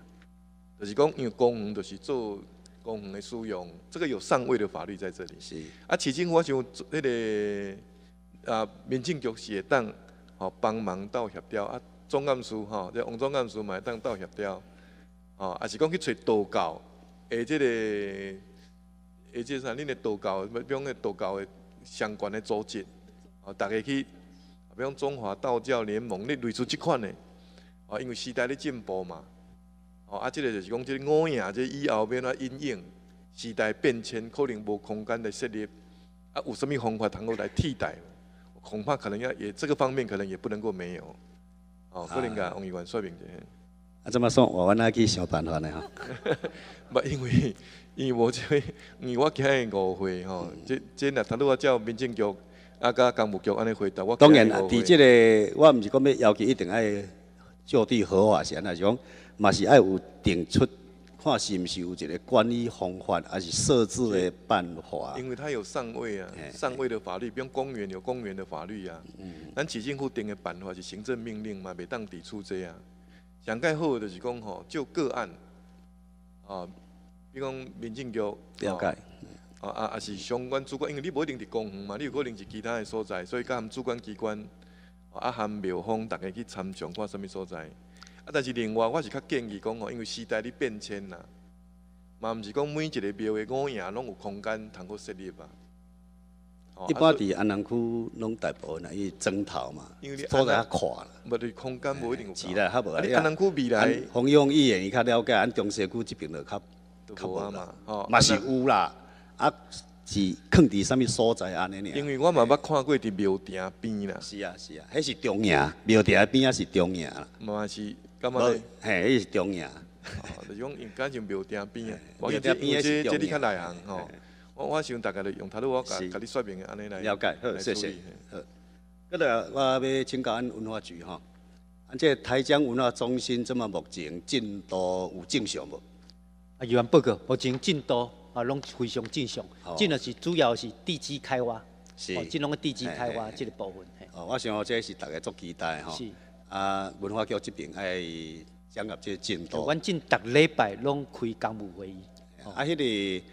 Speaker 5: 就是讲，因为公行就是做。公园的使用，这个有上位的法律在这里。是啊，迄今我想，那个啊，民政局是会当吼帮忙到协调啊，总干事吼，即、这王总干事嘛会当到协调，哦，也是讲去找道教，下即个，下个啥恁的道教，比方说道教的相关的组织，哦，大家去，比如讲中华道教联盟，恁类似即款的，啊，因为时代的进步嘛。哦，啊，这个就是讲即、这五即、这以后变啊阴影时代变迁，可能无空间来设立啊，有什物方法通够来替代？恐怕可能要也这个方面可能也不能够没有。哦，不能甲王议员说明的。
Speaker 6: 啊，这么说，我我那去想办法呢。哈，
Speaker 5: 不，因为因为无这个，因为我今日误会吼，这这呐，他如果叫民政局啊，甲公务局安尼回答我，当然啦，伫这个我毋是讲要要求一定爱
Speaker 6: 就地合法性啊，就讲。嘛是爱有定出，看是毋是有一个管理方法，还是设置的办法？因
Speaker 5: 为它有上位啊，上位的法律，比如公园员有公园员的法律啊。嗯，咱市政府定的办法是行政命令嘛，袂当提出这样，上盖好就是讲吼，就个案啊，比如讲民政局了解，啊啊，也是相关主管，因为你无一定伫公园嘛，你有可能是其他的所在，所以讲主管机关啊，含庙方大家去参详看什么所在。啊！但是另外，我是较建议讲哦，因为时代咧变迁啦，嘛毋是讲每一个庙诶五爷拢有空间通阁设立啊。一般伫安
Speaker 6: 南区拢大部分咧争头嘛，因为都咧较宽，
Speaker 5: 无咧空间无一定。是啦，较无，要安南区未来，
Speaker 6: 弘扬一眼伊较了解，咱中西区即边咧较较无嘛，吼，嘛是有啦，啊，是藏伫啥物所在安尼呢？因为我嘛捌看过伫庙埕边啦。
Speaker 5: 是啊是啊，迄是中影，
Speaker 6: 庙埕边也是中影，啦。嘛是。感哦，嘿，伊是中重哦，
Speaker 5: 就是讲应该就庙订边啊。庙感边这这这你较内行吼，我我想大概就用他的我讲，跟你说明安尼来，了解，好，谢谢。好，搁来我要请教安文化局吼，安这台江文
Speaker 8: 化中心这么目前进度有正常无？啊，有报告，目前进度啊拢非常正常。进度是主要是地基开挖，是，进拢个地基开挖这个部分。
Speaker 6: 哦，我想这是大家足期待吼。是。啊，文化局这边爱掌握这进度。阮
Speaker 8: 正逐礼拜拢开干部会议，啊，
Speaker 6: 迄个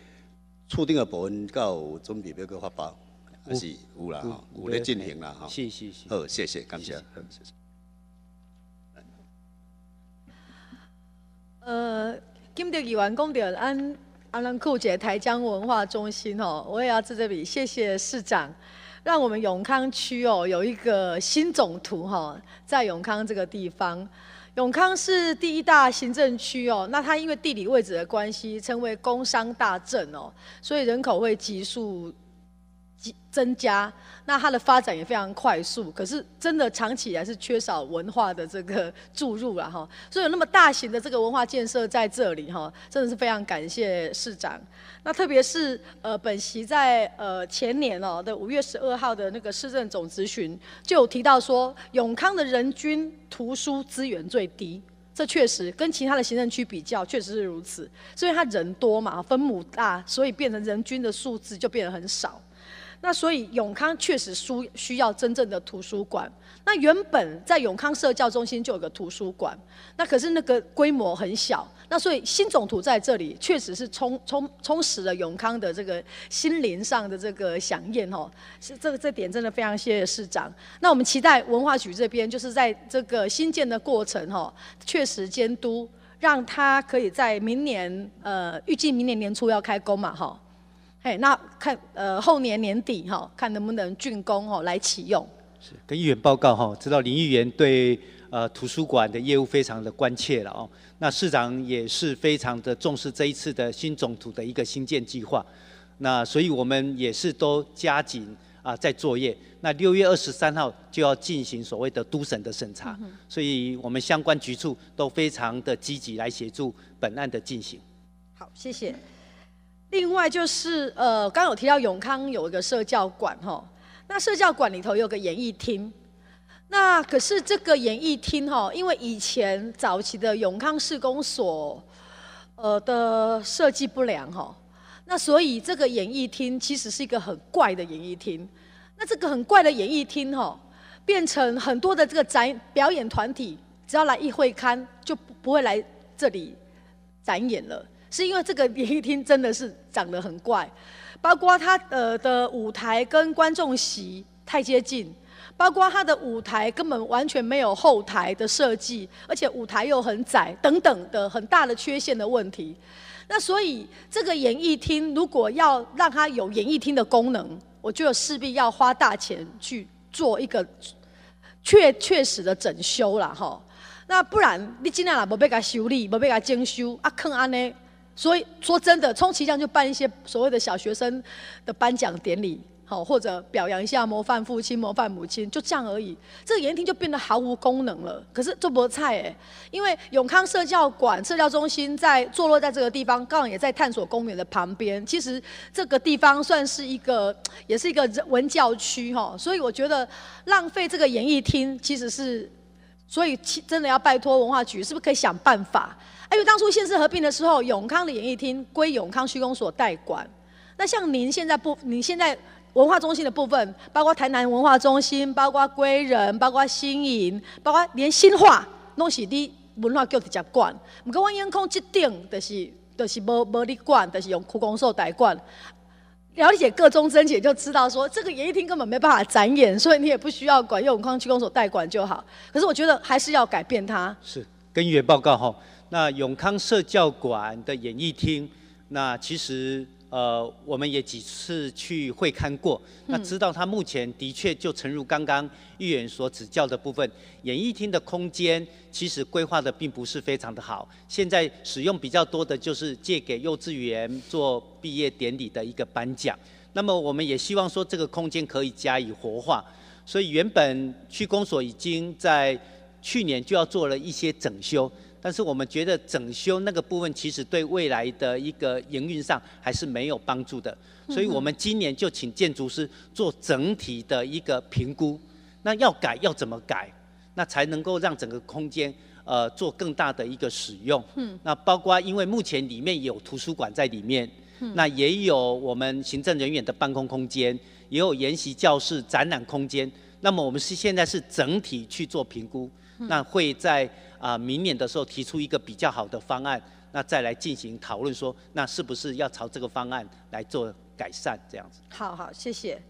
Speaker 6: 初定的部分到准备要去发包，还是有啦，有咧进行啦。好，谢谢，感谢。谢
Speaker 2: 呃，今朝已员工了，安安兰库杰台江文化中心哦，我也要在这里谢谢市长。让我们永康区哦，有一个新总图哈，在永康这个地方，永康是第一大行政区哦。那它因为地理位置的关系，称为工商大镇哦，所以人口会急速。增加，那它的发展也非常快速。可是真的长期还是缺少文化的这个注入了哈。所以有那么大型的这个文化建设在这里哈，真的是非常感谢市长。那特别是呃，本席在呃前年哦的五月十二号的那个市政总咨询，就有提到说永康的人均图书资源最低，这确实跟其他的行政区比较确实是如此。所以他人多嘛，分母大，所以变成人均的数字就变得很少。那所以永康确实书需要真正的图书馆。那原本在永康社教中心就有个图书馆，那可是那个规模很小。那所以新总图在这里确实是充充充实了永康的这个心灵上的这个响应哦，是这个这点真的非常谢谢市长。那我们期待文化局这边就是在这个新建的过程哈，确实监督，让他可以在明年呃预计明年年初要开工嘛哈。嘿，那看呃后年年底哈，看能不能竣工哦，来启用。
Speaker 8: 是跟议员报告哈，知道林议员对呃图书馆的业务非常的关切了哦。那市长也是非常的重视这一次的新总图的一个新建计划，那所以我们也是都加紧啊在作业。那六月二十三号就要进行所谓的都审的审查，所以我们相关局处都非常的积极来协助本案的进行。
Speaker 2: 好，谢谢。另外就是，呃，刚有提到永康有一个社教馆，哈，那社教馆里头有个演艺厅，那可是这个演艺厅，哈，因为以前早期的永康市公所，呃的设计不良，哈，那所以这个演艺厅其实是一个很怪的演艺厅，那这个很怪的演艺厅，哈，变成很多的这个展表演团体，只要来议会刊就不不会来这里展演了，是因为这个演艺厅真的是。长得很怪，包括他呃的舞台跟观众席太接近，包括他的舞台根本完全没有后台的设计，而且舞台又很窄，等等的很大的缺陷的问题。那所以这个演艺厅如果要让它有演艺厅的功能，我就势必要花大钱去做一个确确实的整修了哈。那不然你尽量啦，不被甲修理，不被甲精修，啊坑安呢？所以说真的，充其量就办一些所谓的小学生的颁奖典礼，好，或者表扬一下模范父亲、模范母亲，就这样而已。这个演艺厅就变得毫无功能了。可是这不菜哎，因为永康社教馆、社教中心在坐落在这个地方，刚好也在探索公园的旁边。其实这个地方算是一个，也是一个人文教区哈。所以我觉得浪费这个演艺厅，其实是所以真的要拜托文化局，是不是可以想办法？因为当初县市合并的时候，永康的演艺厅归永康区公所代管。那像您现在不，你现在文化中心的部分，包括台南文化中心，包括归仁，包括新营，包括连新化，拢是你文化局直接管。不过永康这顶的是，的是无无你管，的是用区公所代管。了解各中真解，就知道说这个演艺厅根本没办法展演，所以你也不需要管，用永康区公所代管就好。可是我觉得还是要改变它。
Speaker 4: 是，
Speaker 8: 跟议员报告吼。那永康社教馆的演艺厅，那其实呃我们也几次去会看过，那知道他目前的确就诚如刚刚议员所指教的部分，演艺厅的空间其实规划的并不是非常的好，现在使用比较多的就是借给幼稚园做毕业典礼的一个颁奖，那么我们也希望说这个空间可以加以活化，所以原本区公所已经在去年就要做了一些整修。但是我们觉得整修那个部分，其实对未来的一个营运上还是没有帮助的，所以我们今年就请建筑师做整体的一个评估。那要改要怎么改，那才能够让整个空间呃做更大的一个使用？那包括因为目前里面有图书馆在里面，那也有我们行政人员的办公空间，也有研习教室、展览空间。那么我们是现在是整体去做评估，那会在。啊，明年的时候提出一个比较好的方案，那再来进行讨论，说那是不是要朝这个方案来做改善，这样子。
Speaker 2: 好好，谢谢。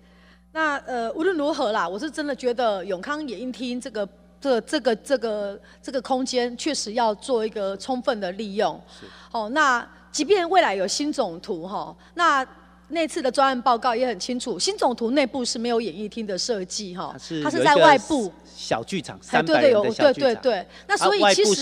Speaker 2: 那呃，无论如何啦，我是真的觉得永康演应厅这个这这个这个这个空间确实要做一个充分的利用。是。哦，那即便未来有新总图哈，那。那次的专案报告也很清楚，新总图内部是没有演艺厅的设计，哈，它是在外部
Speaker 8: 小剧场，对对有对对对，
Speaker 2: 那所以其实如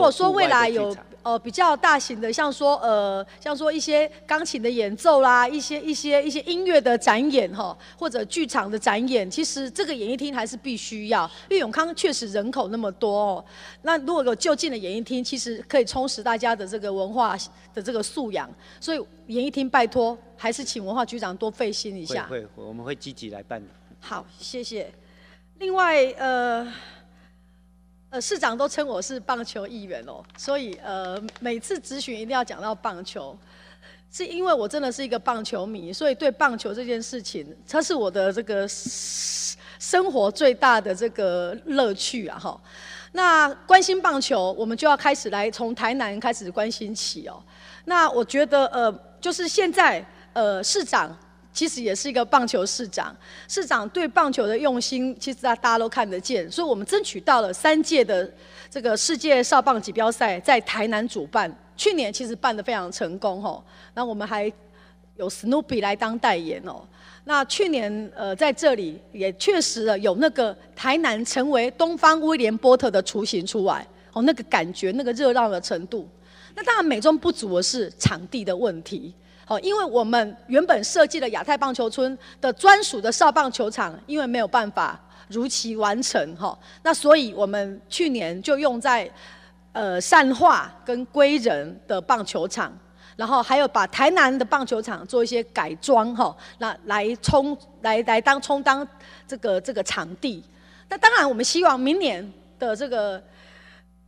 Speaker 8: 果说未来有。
Speaker 2: 呃比较大型的，像说，呃，像说一些钢琴的演奏啦，一些一些一些音乐的展演哈，或者剧场的展演，其实这个演艺厅还是必须要。因为永康确实人口那么多，哦，那如果有就近的演艺厅，其实可以充实大家的这个文化的这个素养。所以演艺厅，拜托，还是请文化局长多费心一下。
Speaker 8: 会会，我们会积极来办理。
Speaker 2: 好，谢谢。另外，呃。呃，市长都称我是棒球议员哦，所以呃，每次咨询一定要讲到棒球，是因为我真的是一个棒球迷，所以对棒球这件事情，它是我的这个生活最大的这个乐趣啊哈。那关心棒球，我们就要开始来从台南开始关心起哦。那我觉得呃，就是现在呃，市长。其实也是一个棒球市长，市长对棒球的用心，其实大家都看得见，所以我们争取到了三届的这个世界少棒锦标赛在台南主办，去年其实办的非常成功吼，那我们还有 s n o o p y 来当代言哦，那去年呃在这里也确实有那个台南成为东方威廉波特的雏形出来哦，那个感觉那个热闹的程度，那当然美中不足的是场地的问题。好，因为我们原本设计了亚太棒球村的专属的少棒球场，因为没有办法如期完成，哈，那所以我们去年就用在，呃，善化跟归仁的棒球场，然后还有把台南的棒球场做一些改装，哈，那来充来来当充当这个这个场地。那当然我们希望明年的这个。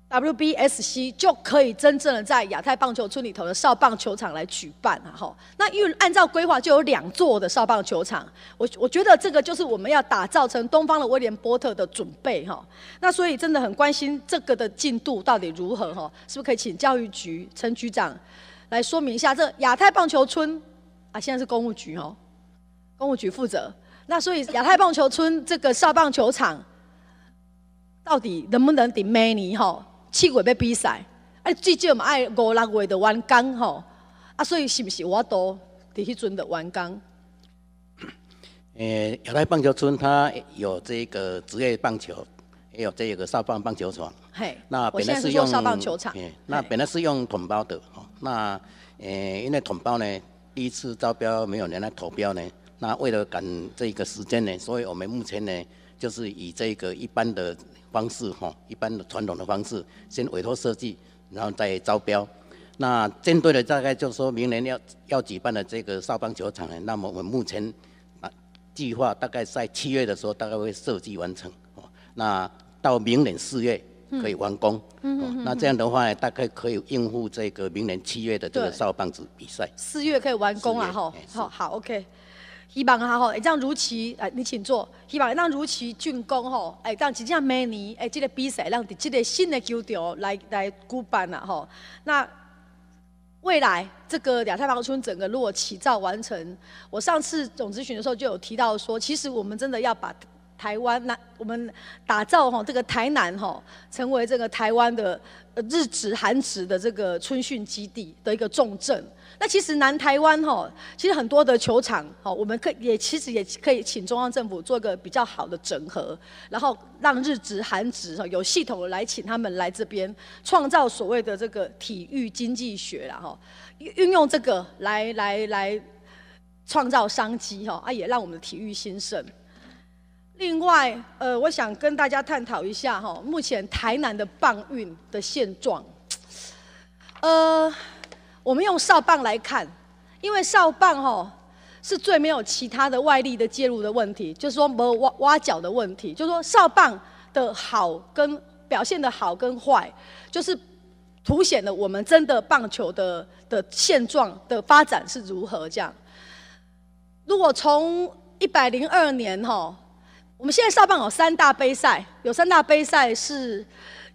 Speaker 2: WBSC 就可以真正的在亚太棒球村里头的少棒球场来举办哈，那为按照规划就有两座的少棒球场，我我觉得这个就是我们要打造成东方的威廉波特的准备哈，那所以真的很关心这个的进度到底如何哈，是不是可以请教育局陈局长来说明一下这亚太棒球村啊，现在是公务局哦，公务局负责，那所以亚太棒球村这个少棒球场到底能不能定 n y 哈？七月要比赛，诶，最少嘛，爱五六月就完工吼，啊，所以是不是我都伫迄阵的完工？
Speaker 13: 诶，亚太棒球村它有这个职业棒球，也有这个少棒棒球场。嘿，那本来是用棒球场、那本来是用统包的，那诶，因为统包呢，第一次招标没有人来投标呢，那为了赶这个时间呢，所以我们目前呢，就是以这个一般的。方式哈，一般的传统的方式，先委托设计，然后再招标。那针对的大概就说明年要要举办的这个少棒球场，呢，那么我们目前啊计划大概在七月的时候，大概会设计完成哦。那到明年四月可以完工，
Speaker 4: 嗯那这样的
Speaker 13: 话，大概可以应付这个明年七月的这个少棒子比赛。
Speaker 2: 四月可以完工了哈，好好，OK。希望哈吼，让如期哎，你请坐。希望让如期竣工吼，哎，让真正明年哎，这个比赛让在这个新的球场来来举办呐吼。那未来这个亚太棒球村整个如果起造完成，我上次总咨询的时候就有提到说，其实我们真的要把台湾南我们打造哈这个台南吼，成为这个台湾的日职韩职的这个春训基地的一个重镇。那其实南台湾哈，其实很多的球场哈，我们可也其实也可以请中央政府做个比较好的整合，然后让日职、韩职哈有系统来请他们来这边，创造所谓的这个体育经济学然后运用这个来来来创造商机哈啊，也让我们的体育兴盛。另外呃，我想跟大家探讨一下哈，目前台南的棒运的现状，呃。我们用哨棒来看，因为哨棒哈是最没有其他的外力的介入的问题，就是说没有挖挖角的问题，就是说哨棒的好跟表现的好跟坏，就是凸显了我们真的棒球的的现状的发展是如何这样。如果从一百零二年哈，我们现在哨棒有三大杯赛，有三大杯赛是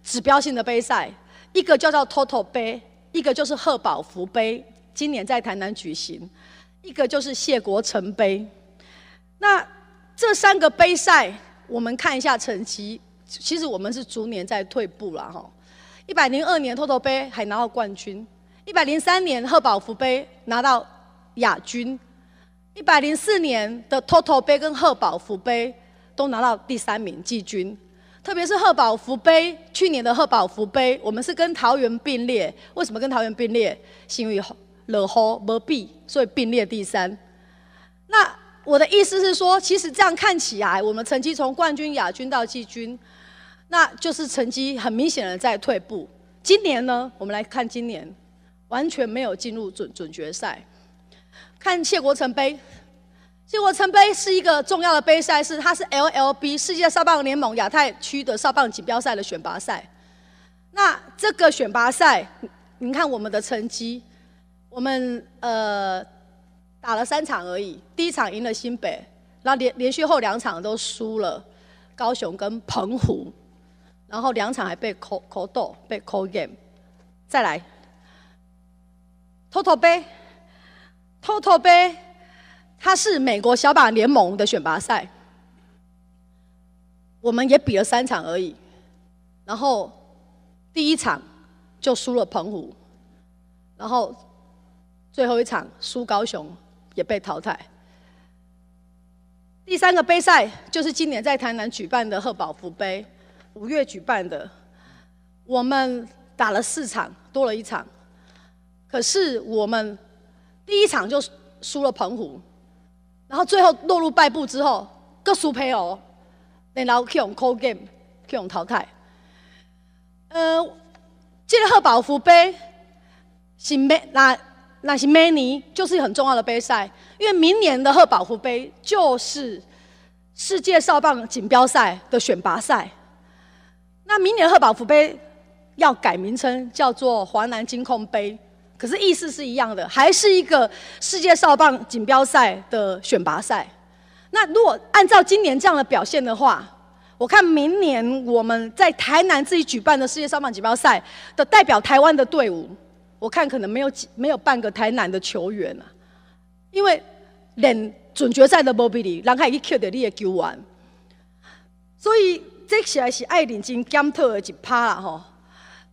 Speaker 2: 指标性的杯赛，一个叫做 Total 杯。一个就是贺宝福杯，今年在台南举行；一个就是谢国成杯。那这三个杯赛，我们看一下成绩。其实我们是逐年在退步了哈。一百零二年 t o t 杯还拿到冠军，一百零三年贺宝福杯拿到亚军，一百零四年的 t o t 杯跟贺宝福杯都拿到第三名季军。特别是贺宝福杯，去年的贺宝福杯，我们是跟桃园并列。为什么跟桃园并列？是因为惹祸没避，所以并列第三。那我的意思是说，其实这样看起来，我们成绩从冠军、亚军到季军，那就是成绩很明显的在退步。今年呢，我们来看今年，完全没有进入准准决赛。看谢国成杯。这国城杯是一个重要的杯赛，是它是 LLB 世界少棒联盟亚太区的少棒锦标赛的选拔赛。那这个选拔赛，您看我们的成绩，我们呃打了三场而已，第一场赢了新北，然连连续后两场都输了高雄跟澎湖，然后两场还被扣扣豆，被扣 game。再来，偷偷杯，偷偷杯。它是美国小棒联盟的选拔赛，我们也比了三场而已。然后第一场就输了澎湖，然后最后一场输高雄，也被淘汰。第三个杯赛就是今年在台南举办的贺宝福杯，五月举办的，我们打了四场，多了一场，可是我们第一场就输了澎湖。然后最后落入败部之后，各输配哦，然后去用 call Gam 去用淘汰。呃，这个贺宝福杯是 m 那那是 m a 就是很重要的杯赛，因为明年的贺宝福杯就是世界少棒锦标赛的选拔赛。那明年的贺宝福杯要改名称，叫做华南金控杯。可是意思是一样的，还是一个世界少棒锦标赛的选拔赛。那如果按照今年这样的表现的话，我看明年我们在台南自己举办的世界少棒锦标赛的代表台湾的队伍，我看可能没有几没有半个台南的球员了，因为连准决赛都 b o b 人家已经扣你的球员，所以这些是爱领金检特的一趴啦吼。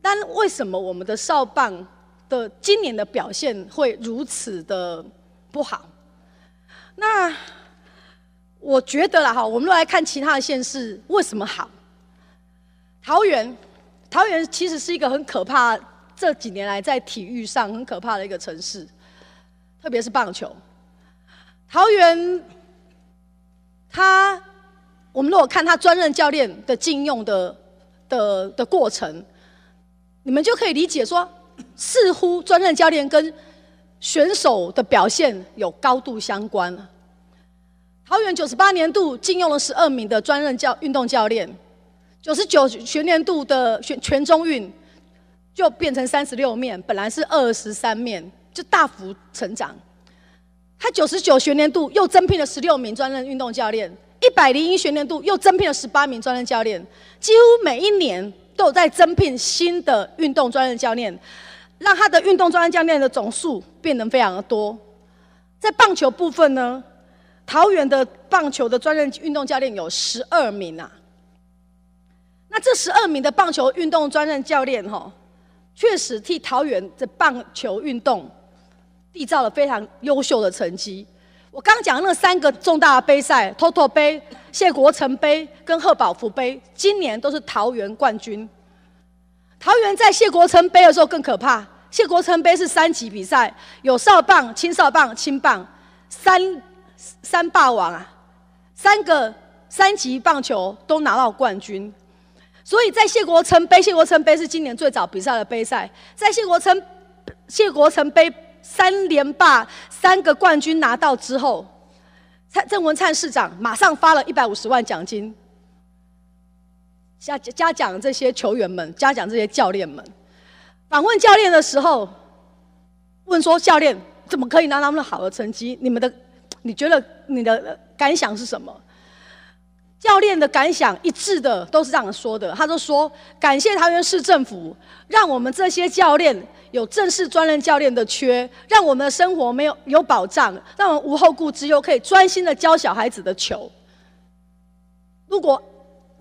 Speaker 2: 但为什么我们的少棒？的今年的表现会如此的不好，那我觉得啦哈，我们来看其他的县市为什么好。桃园，桃园其实是一个很可怕，这几年来在体育上很可怕的一个城市，特别是棒球。桃园，他，我们如果看他专任教练的禁用的的的过程，你们就可以理解说。似乎专任教练跟选手的表现有高度相关。桃园九十八年度禁用了十二名的专任教运动教练，九十九学年度的全全中运就变成三十六面，本来是二十三面，就大幅成长。他九十九学年度又增聘了十六名专任运动教练，一百零一学年度又增聘了十八名专任教练，几乎每一年都有在增聘新的运动专任教练。让他的运动专业教练的总数变得非常的多，在棒球部分呢，桃园的棒球的专任运动教练有十二名啊。那这十二名的棒球运动专任教练哈，确实替桃园的棒球运动缔造了非常优秀的成绩。我刚讲那三个重大杯赛 ——Total 杯、谢国成杯跟贺宝福杯，今年都是桃园冠军。桃园在谢国成杯的时候更可怕。谢国成杯是三级比赛，有少棒、青少棒、青棒，三三霸王啊，三个三级棒球都拿到冠军。所以在谢国成杯，谢国成杯是今年最早比赛的杯赛。在谢国成谢国成杯三连霸，三个冠军拿到之后，蔡郑文灿市长马上发了一百五十万奖金。嘉嘉奖这些球员们，嘉奖这些教练们。访问教练的时候，问说：“教练，怎么可以拿那么好的成绩？你们的，你觉得你的感想是什么？”教练的感想一致的都是这样说的，他就说：“感谢桃园市政府，让我们这些教练有正式专任教练的缺，让我们的生活没有有保障，让我们无后顾之忧，可以专心的教小孩子的球。如果……”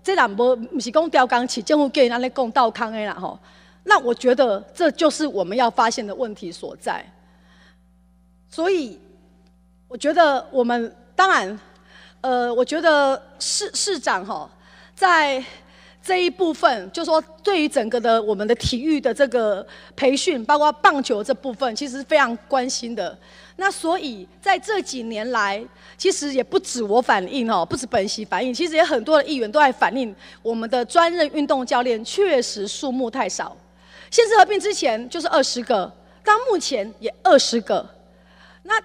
Speaker 2: 这两波不是讲调岗起，政府给人家来讲道康的啦吼。那我觉得这就是我们要发现的问题所在。所以我觉得我们当然，呃，我觉得市市长吼，在这一部分，就说对于整个的我们的体育的这个培训，包括棒球这部分，其实非常关心的。那所以，在这几年来，其实也不止我反映哦，不止本席反映，其实也很多的议员都在反映，我们的专任运动教练确实数目太少。宪在合并之前就是二十个，到目前也二十个。那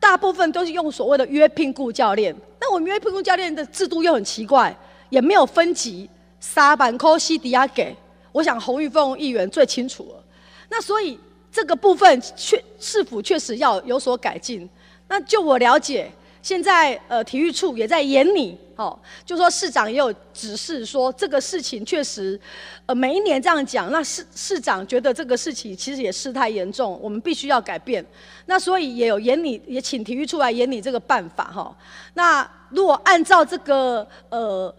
Speaker 2: 大部分都是用所谓的约聘雇教练。那我们约聘雇教练的制度又很奇怪，也没有分级。沙板、科西、迪亚给，我想洪玉凤议员最清楚了。那所以。这个部分确是否确实要有所改进？那就我了解，现在呃体育处也在严拟，哦，就说市长也有指示说这个事情确实，呃每一年这样讲，那市市长觉得这个事情其实也事态严重，我们必须要改变，那所以也有严拟，也请体育处来严拟这个办法，哈。那如果按照这个呃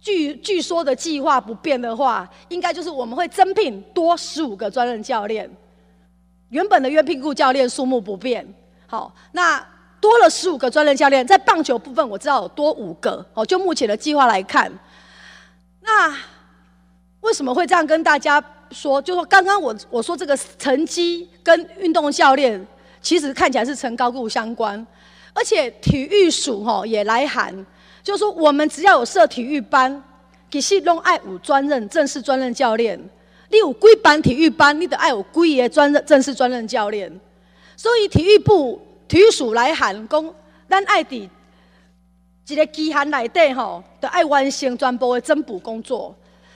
Speaker 2: 据据说的计划不变的话，应该就是我们会增聘多十五个专任教练。原本的约聘雇教练数目不变，好，那多了十五个专任教练，在棒球部分我知道有多五个，好，就目前的计划来看，那为什么会这样跟大家说？就说刚刚我我说这个成绩跟运动教练其实看起来是成高固相关，而且体育署哈也来函，就说我们只要有设体育班，给须弄爱五专任正式专任教练。你有几班体育班，你得爱有几个专正式专任教练。所以体育部体育署来函讲，咱爱迪，一个饥寒来地吼，得爱完成专部的增补工作。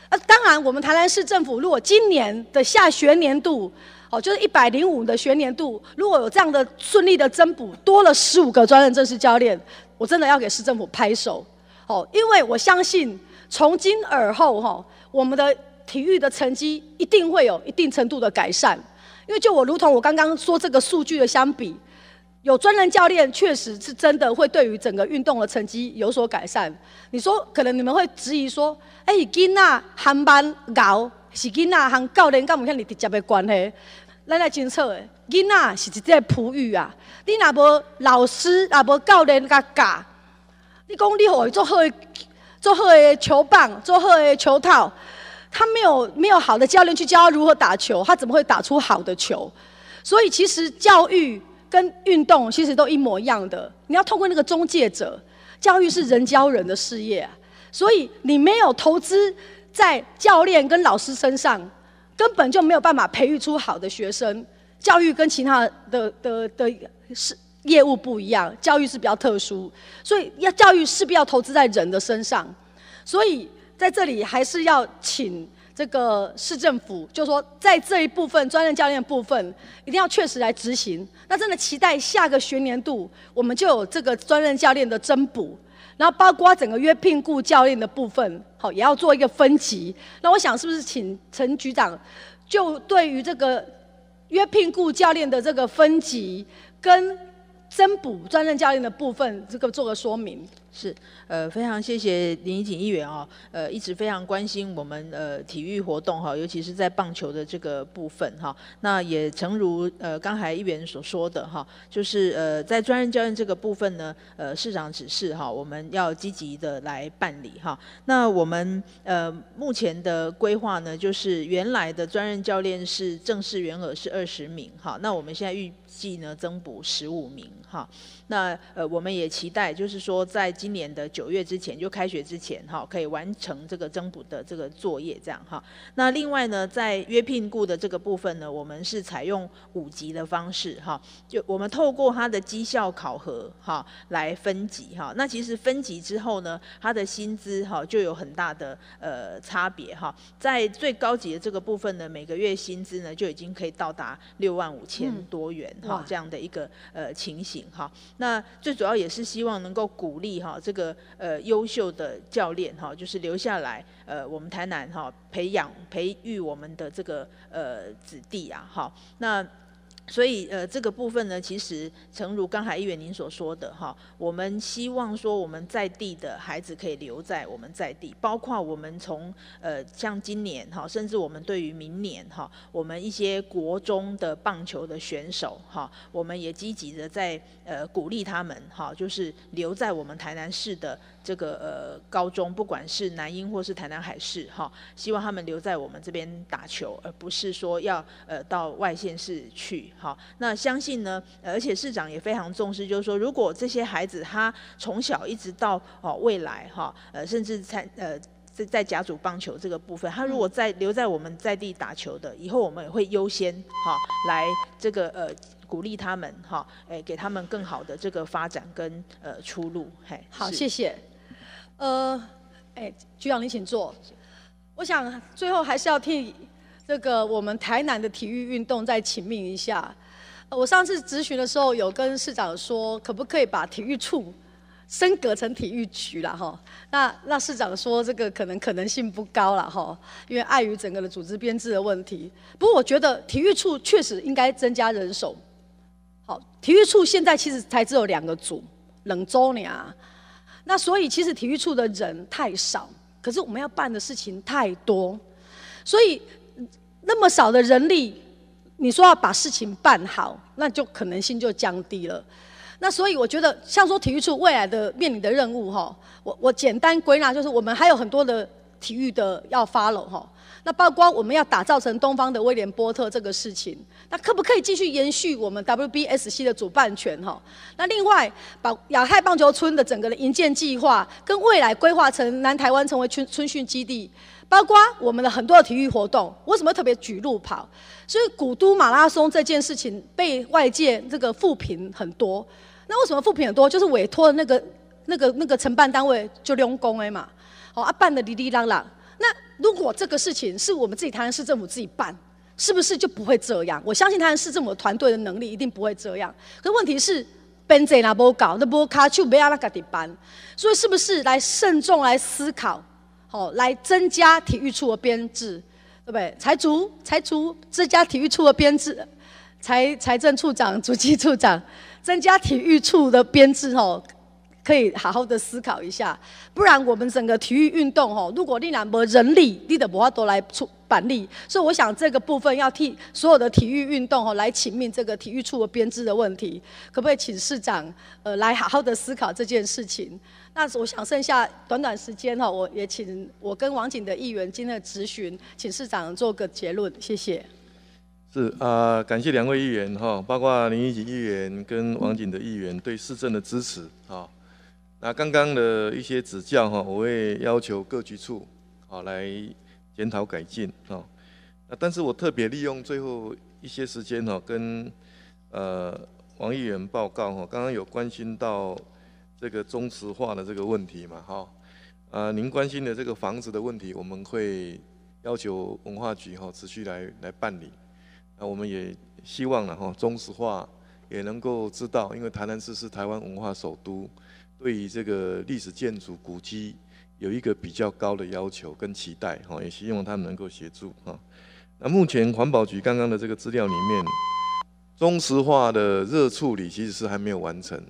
Speaker 2: 啊，当然，我们台南市政府如果今年的下学年度，哦，就是一百零五的学年度，如果有这样的顺利的增补，多了十五个专任正式教练，我真的要给市政府拍手。哦，因为我相信从今而后，哈，我们的。体育的成绩一定会有一定程度的改善，因为就我如同我刚刚说这个数据的相比，有专人教练确实是真的会对于整个运动的成绩有所改善。你说可能你们会质疑说，哎，囡仔含班熬是囡仔含教练，干么牵你直接的关系？咱来检测的，囡仔是一只哺育啊，你若无老师，若无教练甲教，你讲你学会做好做好诶球棒，做好诶球套。他没有没有好的教练去教他如何打球，他怎么会打出好的球？所以其实教育跟运动其实都一模一样的。你要透过那个中介者，教育是人教人的事业，所以你没有投资在教练跟老师身上，根本就没有办法培育出好的学生。教育跟其他的的的是业务不一样，教育是比较特殊，所以要教育势必要投资在人的身上，所以。在这里还是要请这个市政府，就说在这一部分专任教练部分，一定要确实来执行。那真的期待下个学年度，我们就有这个专任教练的增补，然后包括整个约聘雇教练的部分，好也要做一个分级。那我想是不是请陈局长，就对于这个约聘雇教练的这个分级跟增补专任教练的部分，这个做个说明。
Speaker 1: 是，呃，非常谢谢林义景议员哦，呃，一直非常关心我们呃体育活动哈，尤其是在棒球的这个部分哈。那也诚如呃刚才议员所说的哈，就是呃在专任教练这个部分呢，呃市长指示哈，我们要积极的来办理哈。那我们呃目前的规划呢，就是原来的专任教练是正式员额是二十名哈，那我们现在预计呢增补十五名哈。那呃我们也期待就是说在今今年的九月之前就开学之前哈，可以完成这个增补的这个作业，这样哈。那另外呢，在约聘雇的这个部分呢，我们是采用五级的方式哈，就我们透过他的绩效考核哈来分级哈。那其实分级之后呢，他的薪资哈就有很大的呃差别哈。在最高级的这个部分呢，每个月薪资呢就已经可以到达六万五千多元哈这样的一个呃情形哈。那最主要也是希望能够鼓励哈。这个呃优秀的教练哈，就是留下来呃，我们台南哈培养培育我们的这个呃子弟啊，好那。所以，呃，这个部分呢，其实诚如刚才议员您所说的，哈，我们希望说我们在地的孩子可以留在我们在地，包括我们从呃，像今年哈，甚至我们对于明年哈，我们一些国中的棒球的选手哈，我们也积极的在呃鼓励他们哈，就是留在我们台南市的。这个呃高中，不管是南英或是台南海市哈，希望他们留在我们这边打球，而不是说要呃到外县市去哈。那相信呢，而且市长也非常重视，就是说如果这些孩子他从小一直到哦未来哈，呃甚至参呃在在甲组棒球这个部分，他如果在留在我们在地打球的，以后我们也会优先哈来这个呃鼓励他们哈，哎给他们更好的这个发展跟呃出路。嘿，好，谢谢。
Speaker 2: 呃，哎，局长您请坐。我想最后还是要替这个我们台南的体育运动再请命一下。我上次咨询的时候有跟市长说，可不可以把体育处升格成体育局了哈？那那市长说这个可能可能性不高了哈，因为碍于整个的组织编制的问题。不过我觉得体育处确实应该增加人手。好，体育处现在其实才只有两个组，冷周啊。那所以其实体育处的人太少，可是我们要办的事情太多，所以那么少的人力，你说要把事情办好，那就可能性就降低了。那所以我觉得，像说体育处未来的面临的任务哈，我我简单归纳就是，我们还有很多的体育的要 follow 哈。那包括我们要打造成东方的威廉波特这个事情，那可不可以继续延续我们 WBSC 的主办权哈？那另外把亚太棒球村的整个的营建计划跟未来规划成南台湾成为春春训基地，包括我们的很多的体育活动，为什么特别举路跑？所以古都马拉松这件事情被外界这个负评很多。那为什么负评很多？就是委托那个那个那个承办单位就用公哎嘛，哦啊办的哩哩啷啷。那如果这个事情是我们自己台南市政府自己办，是不是就不会这样？我相信台南市政府团队的能力一定不会这样。可问题是编制也不够，那无卡就不要那个地办，所以是不是来慎重来思考？哦，来增加体育处的编制，对不对？财足财足增加体育处的编制，财财政处长、主织处长增加体育处的编制哦。可以好好的思考一下，不然我们整个体育运动哈，如果你那么人力你的博都来出板力，所以我想这个部分要替所有的体育运动哈来请命这个体育处的编制的问题，可不可以请市长呃来好好的思考这件事情？那我想剩下短短时间哈，我也请我跟王景的议员今天的质询，请市长做个结论，谢谢。
Speaker 5: 是啊，感谢两位议员哈，包括林义景议员跟王景的议员对市政的支持啊。那刚刚的一些指教哈，我会要求各局处啊来检讨改进啊。那但是我特别利用最后一些时间哈，跟呃王议员报告哈，刚刚有关心到这个中石化的这个问题嘛哈。呃，您关心的这个房子的问题，我们会要求文化局哈持续来来办理。那我们也希望了哈，中石化也能够知道，因为台南市是台湾文化首都。对于这个历史建筑古迹有一个比较高的要求跟期待，哈，也希望他们能够协助，哈。那目前环保局刚刚的这个资料里面，中石化的热处理其实是还没有完成，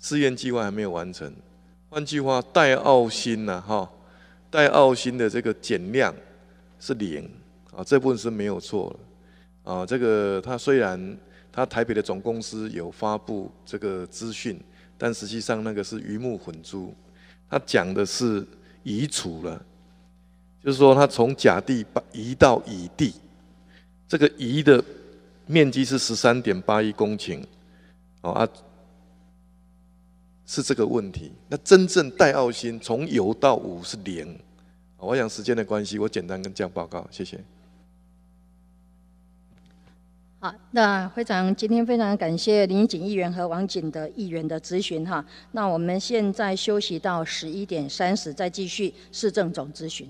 Speaker 5: 试验计划还没有完成。换句话，戴澳新呐，哈，戴澳新的这个减量是零，啊，这部分是没有错的，啊，这个他虽然他台北的总公司有发布这个资讯。但实际上那个是鱼目混珠，他讲的是移储了，就是说他从甲地把移到乙地，这个移的面积是十三点八一公顷，哦啊，是这个问题。那真正戴奥新从有到五是零，我想时间的关系，我简单跟这样报告，谢谢。
Speaker 1: 好，那非常今天非常感谢林锦议员和王锦的议员的咨询哈，那我们现在休息到十一点三十再继续市政总咨询。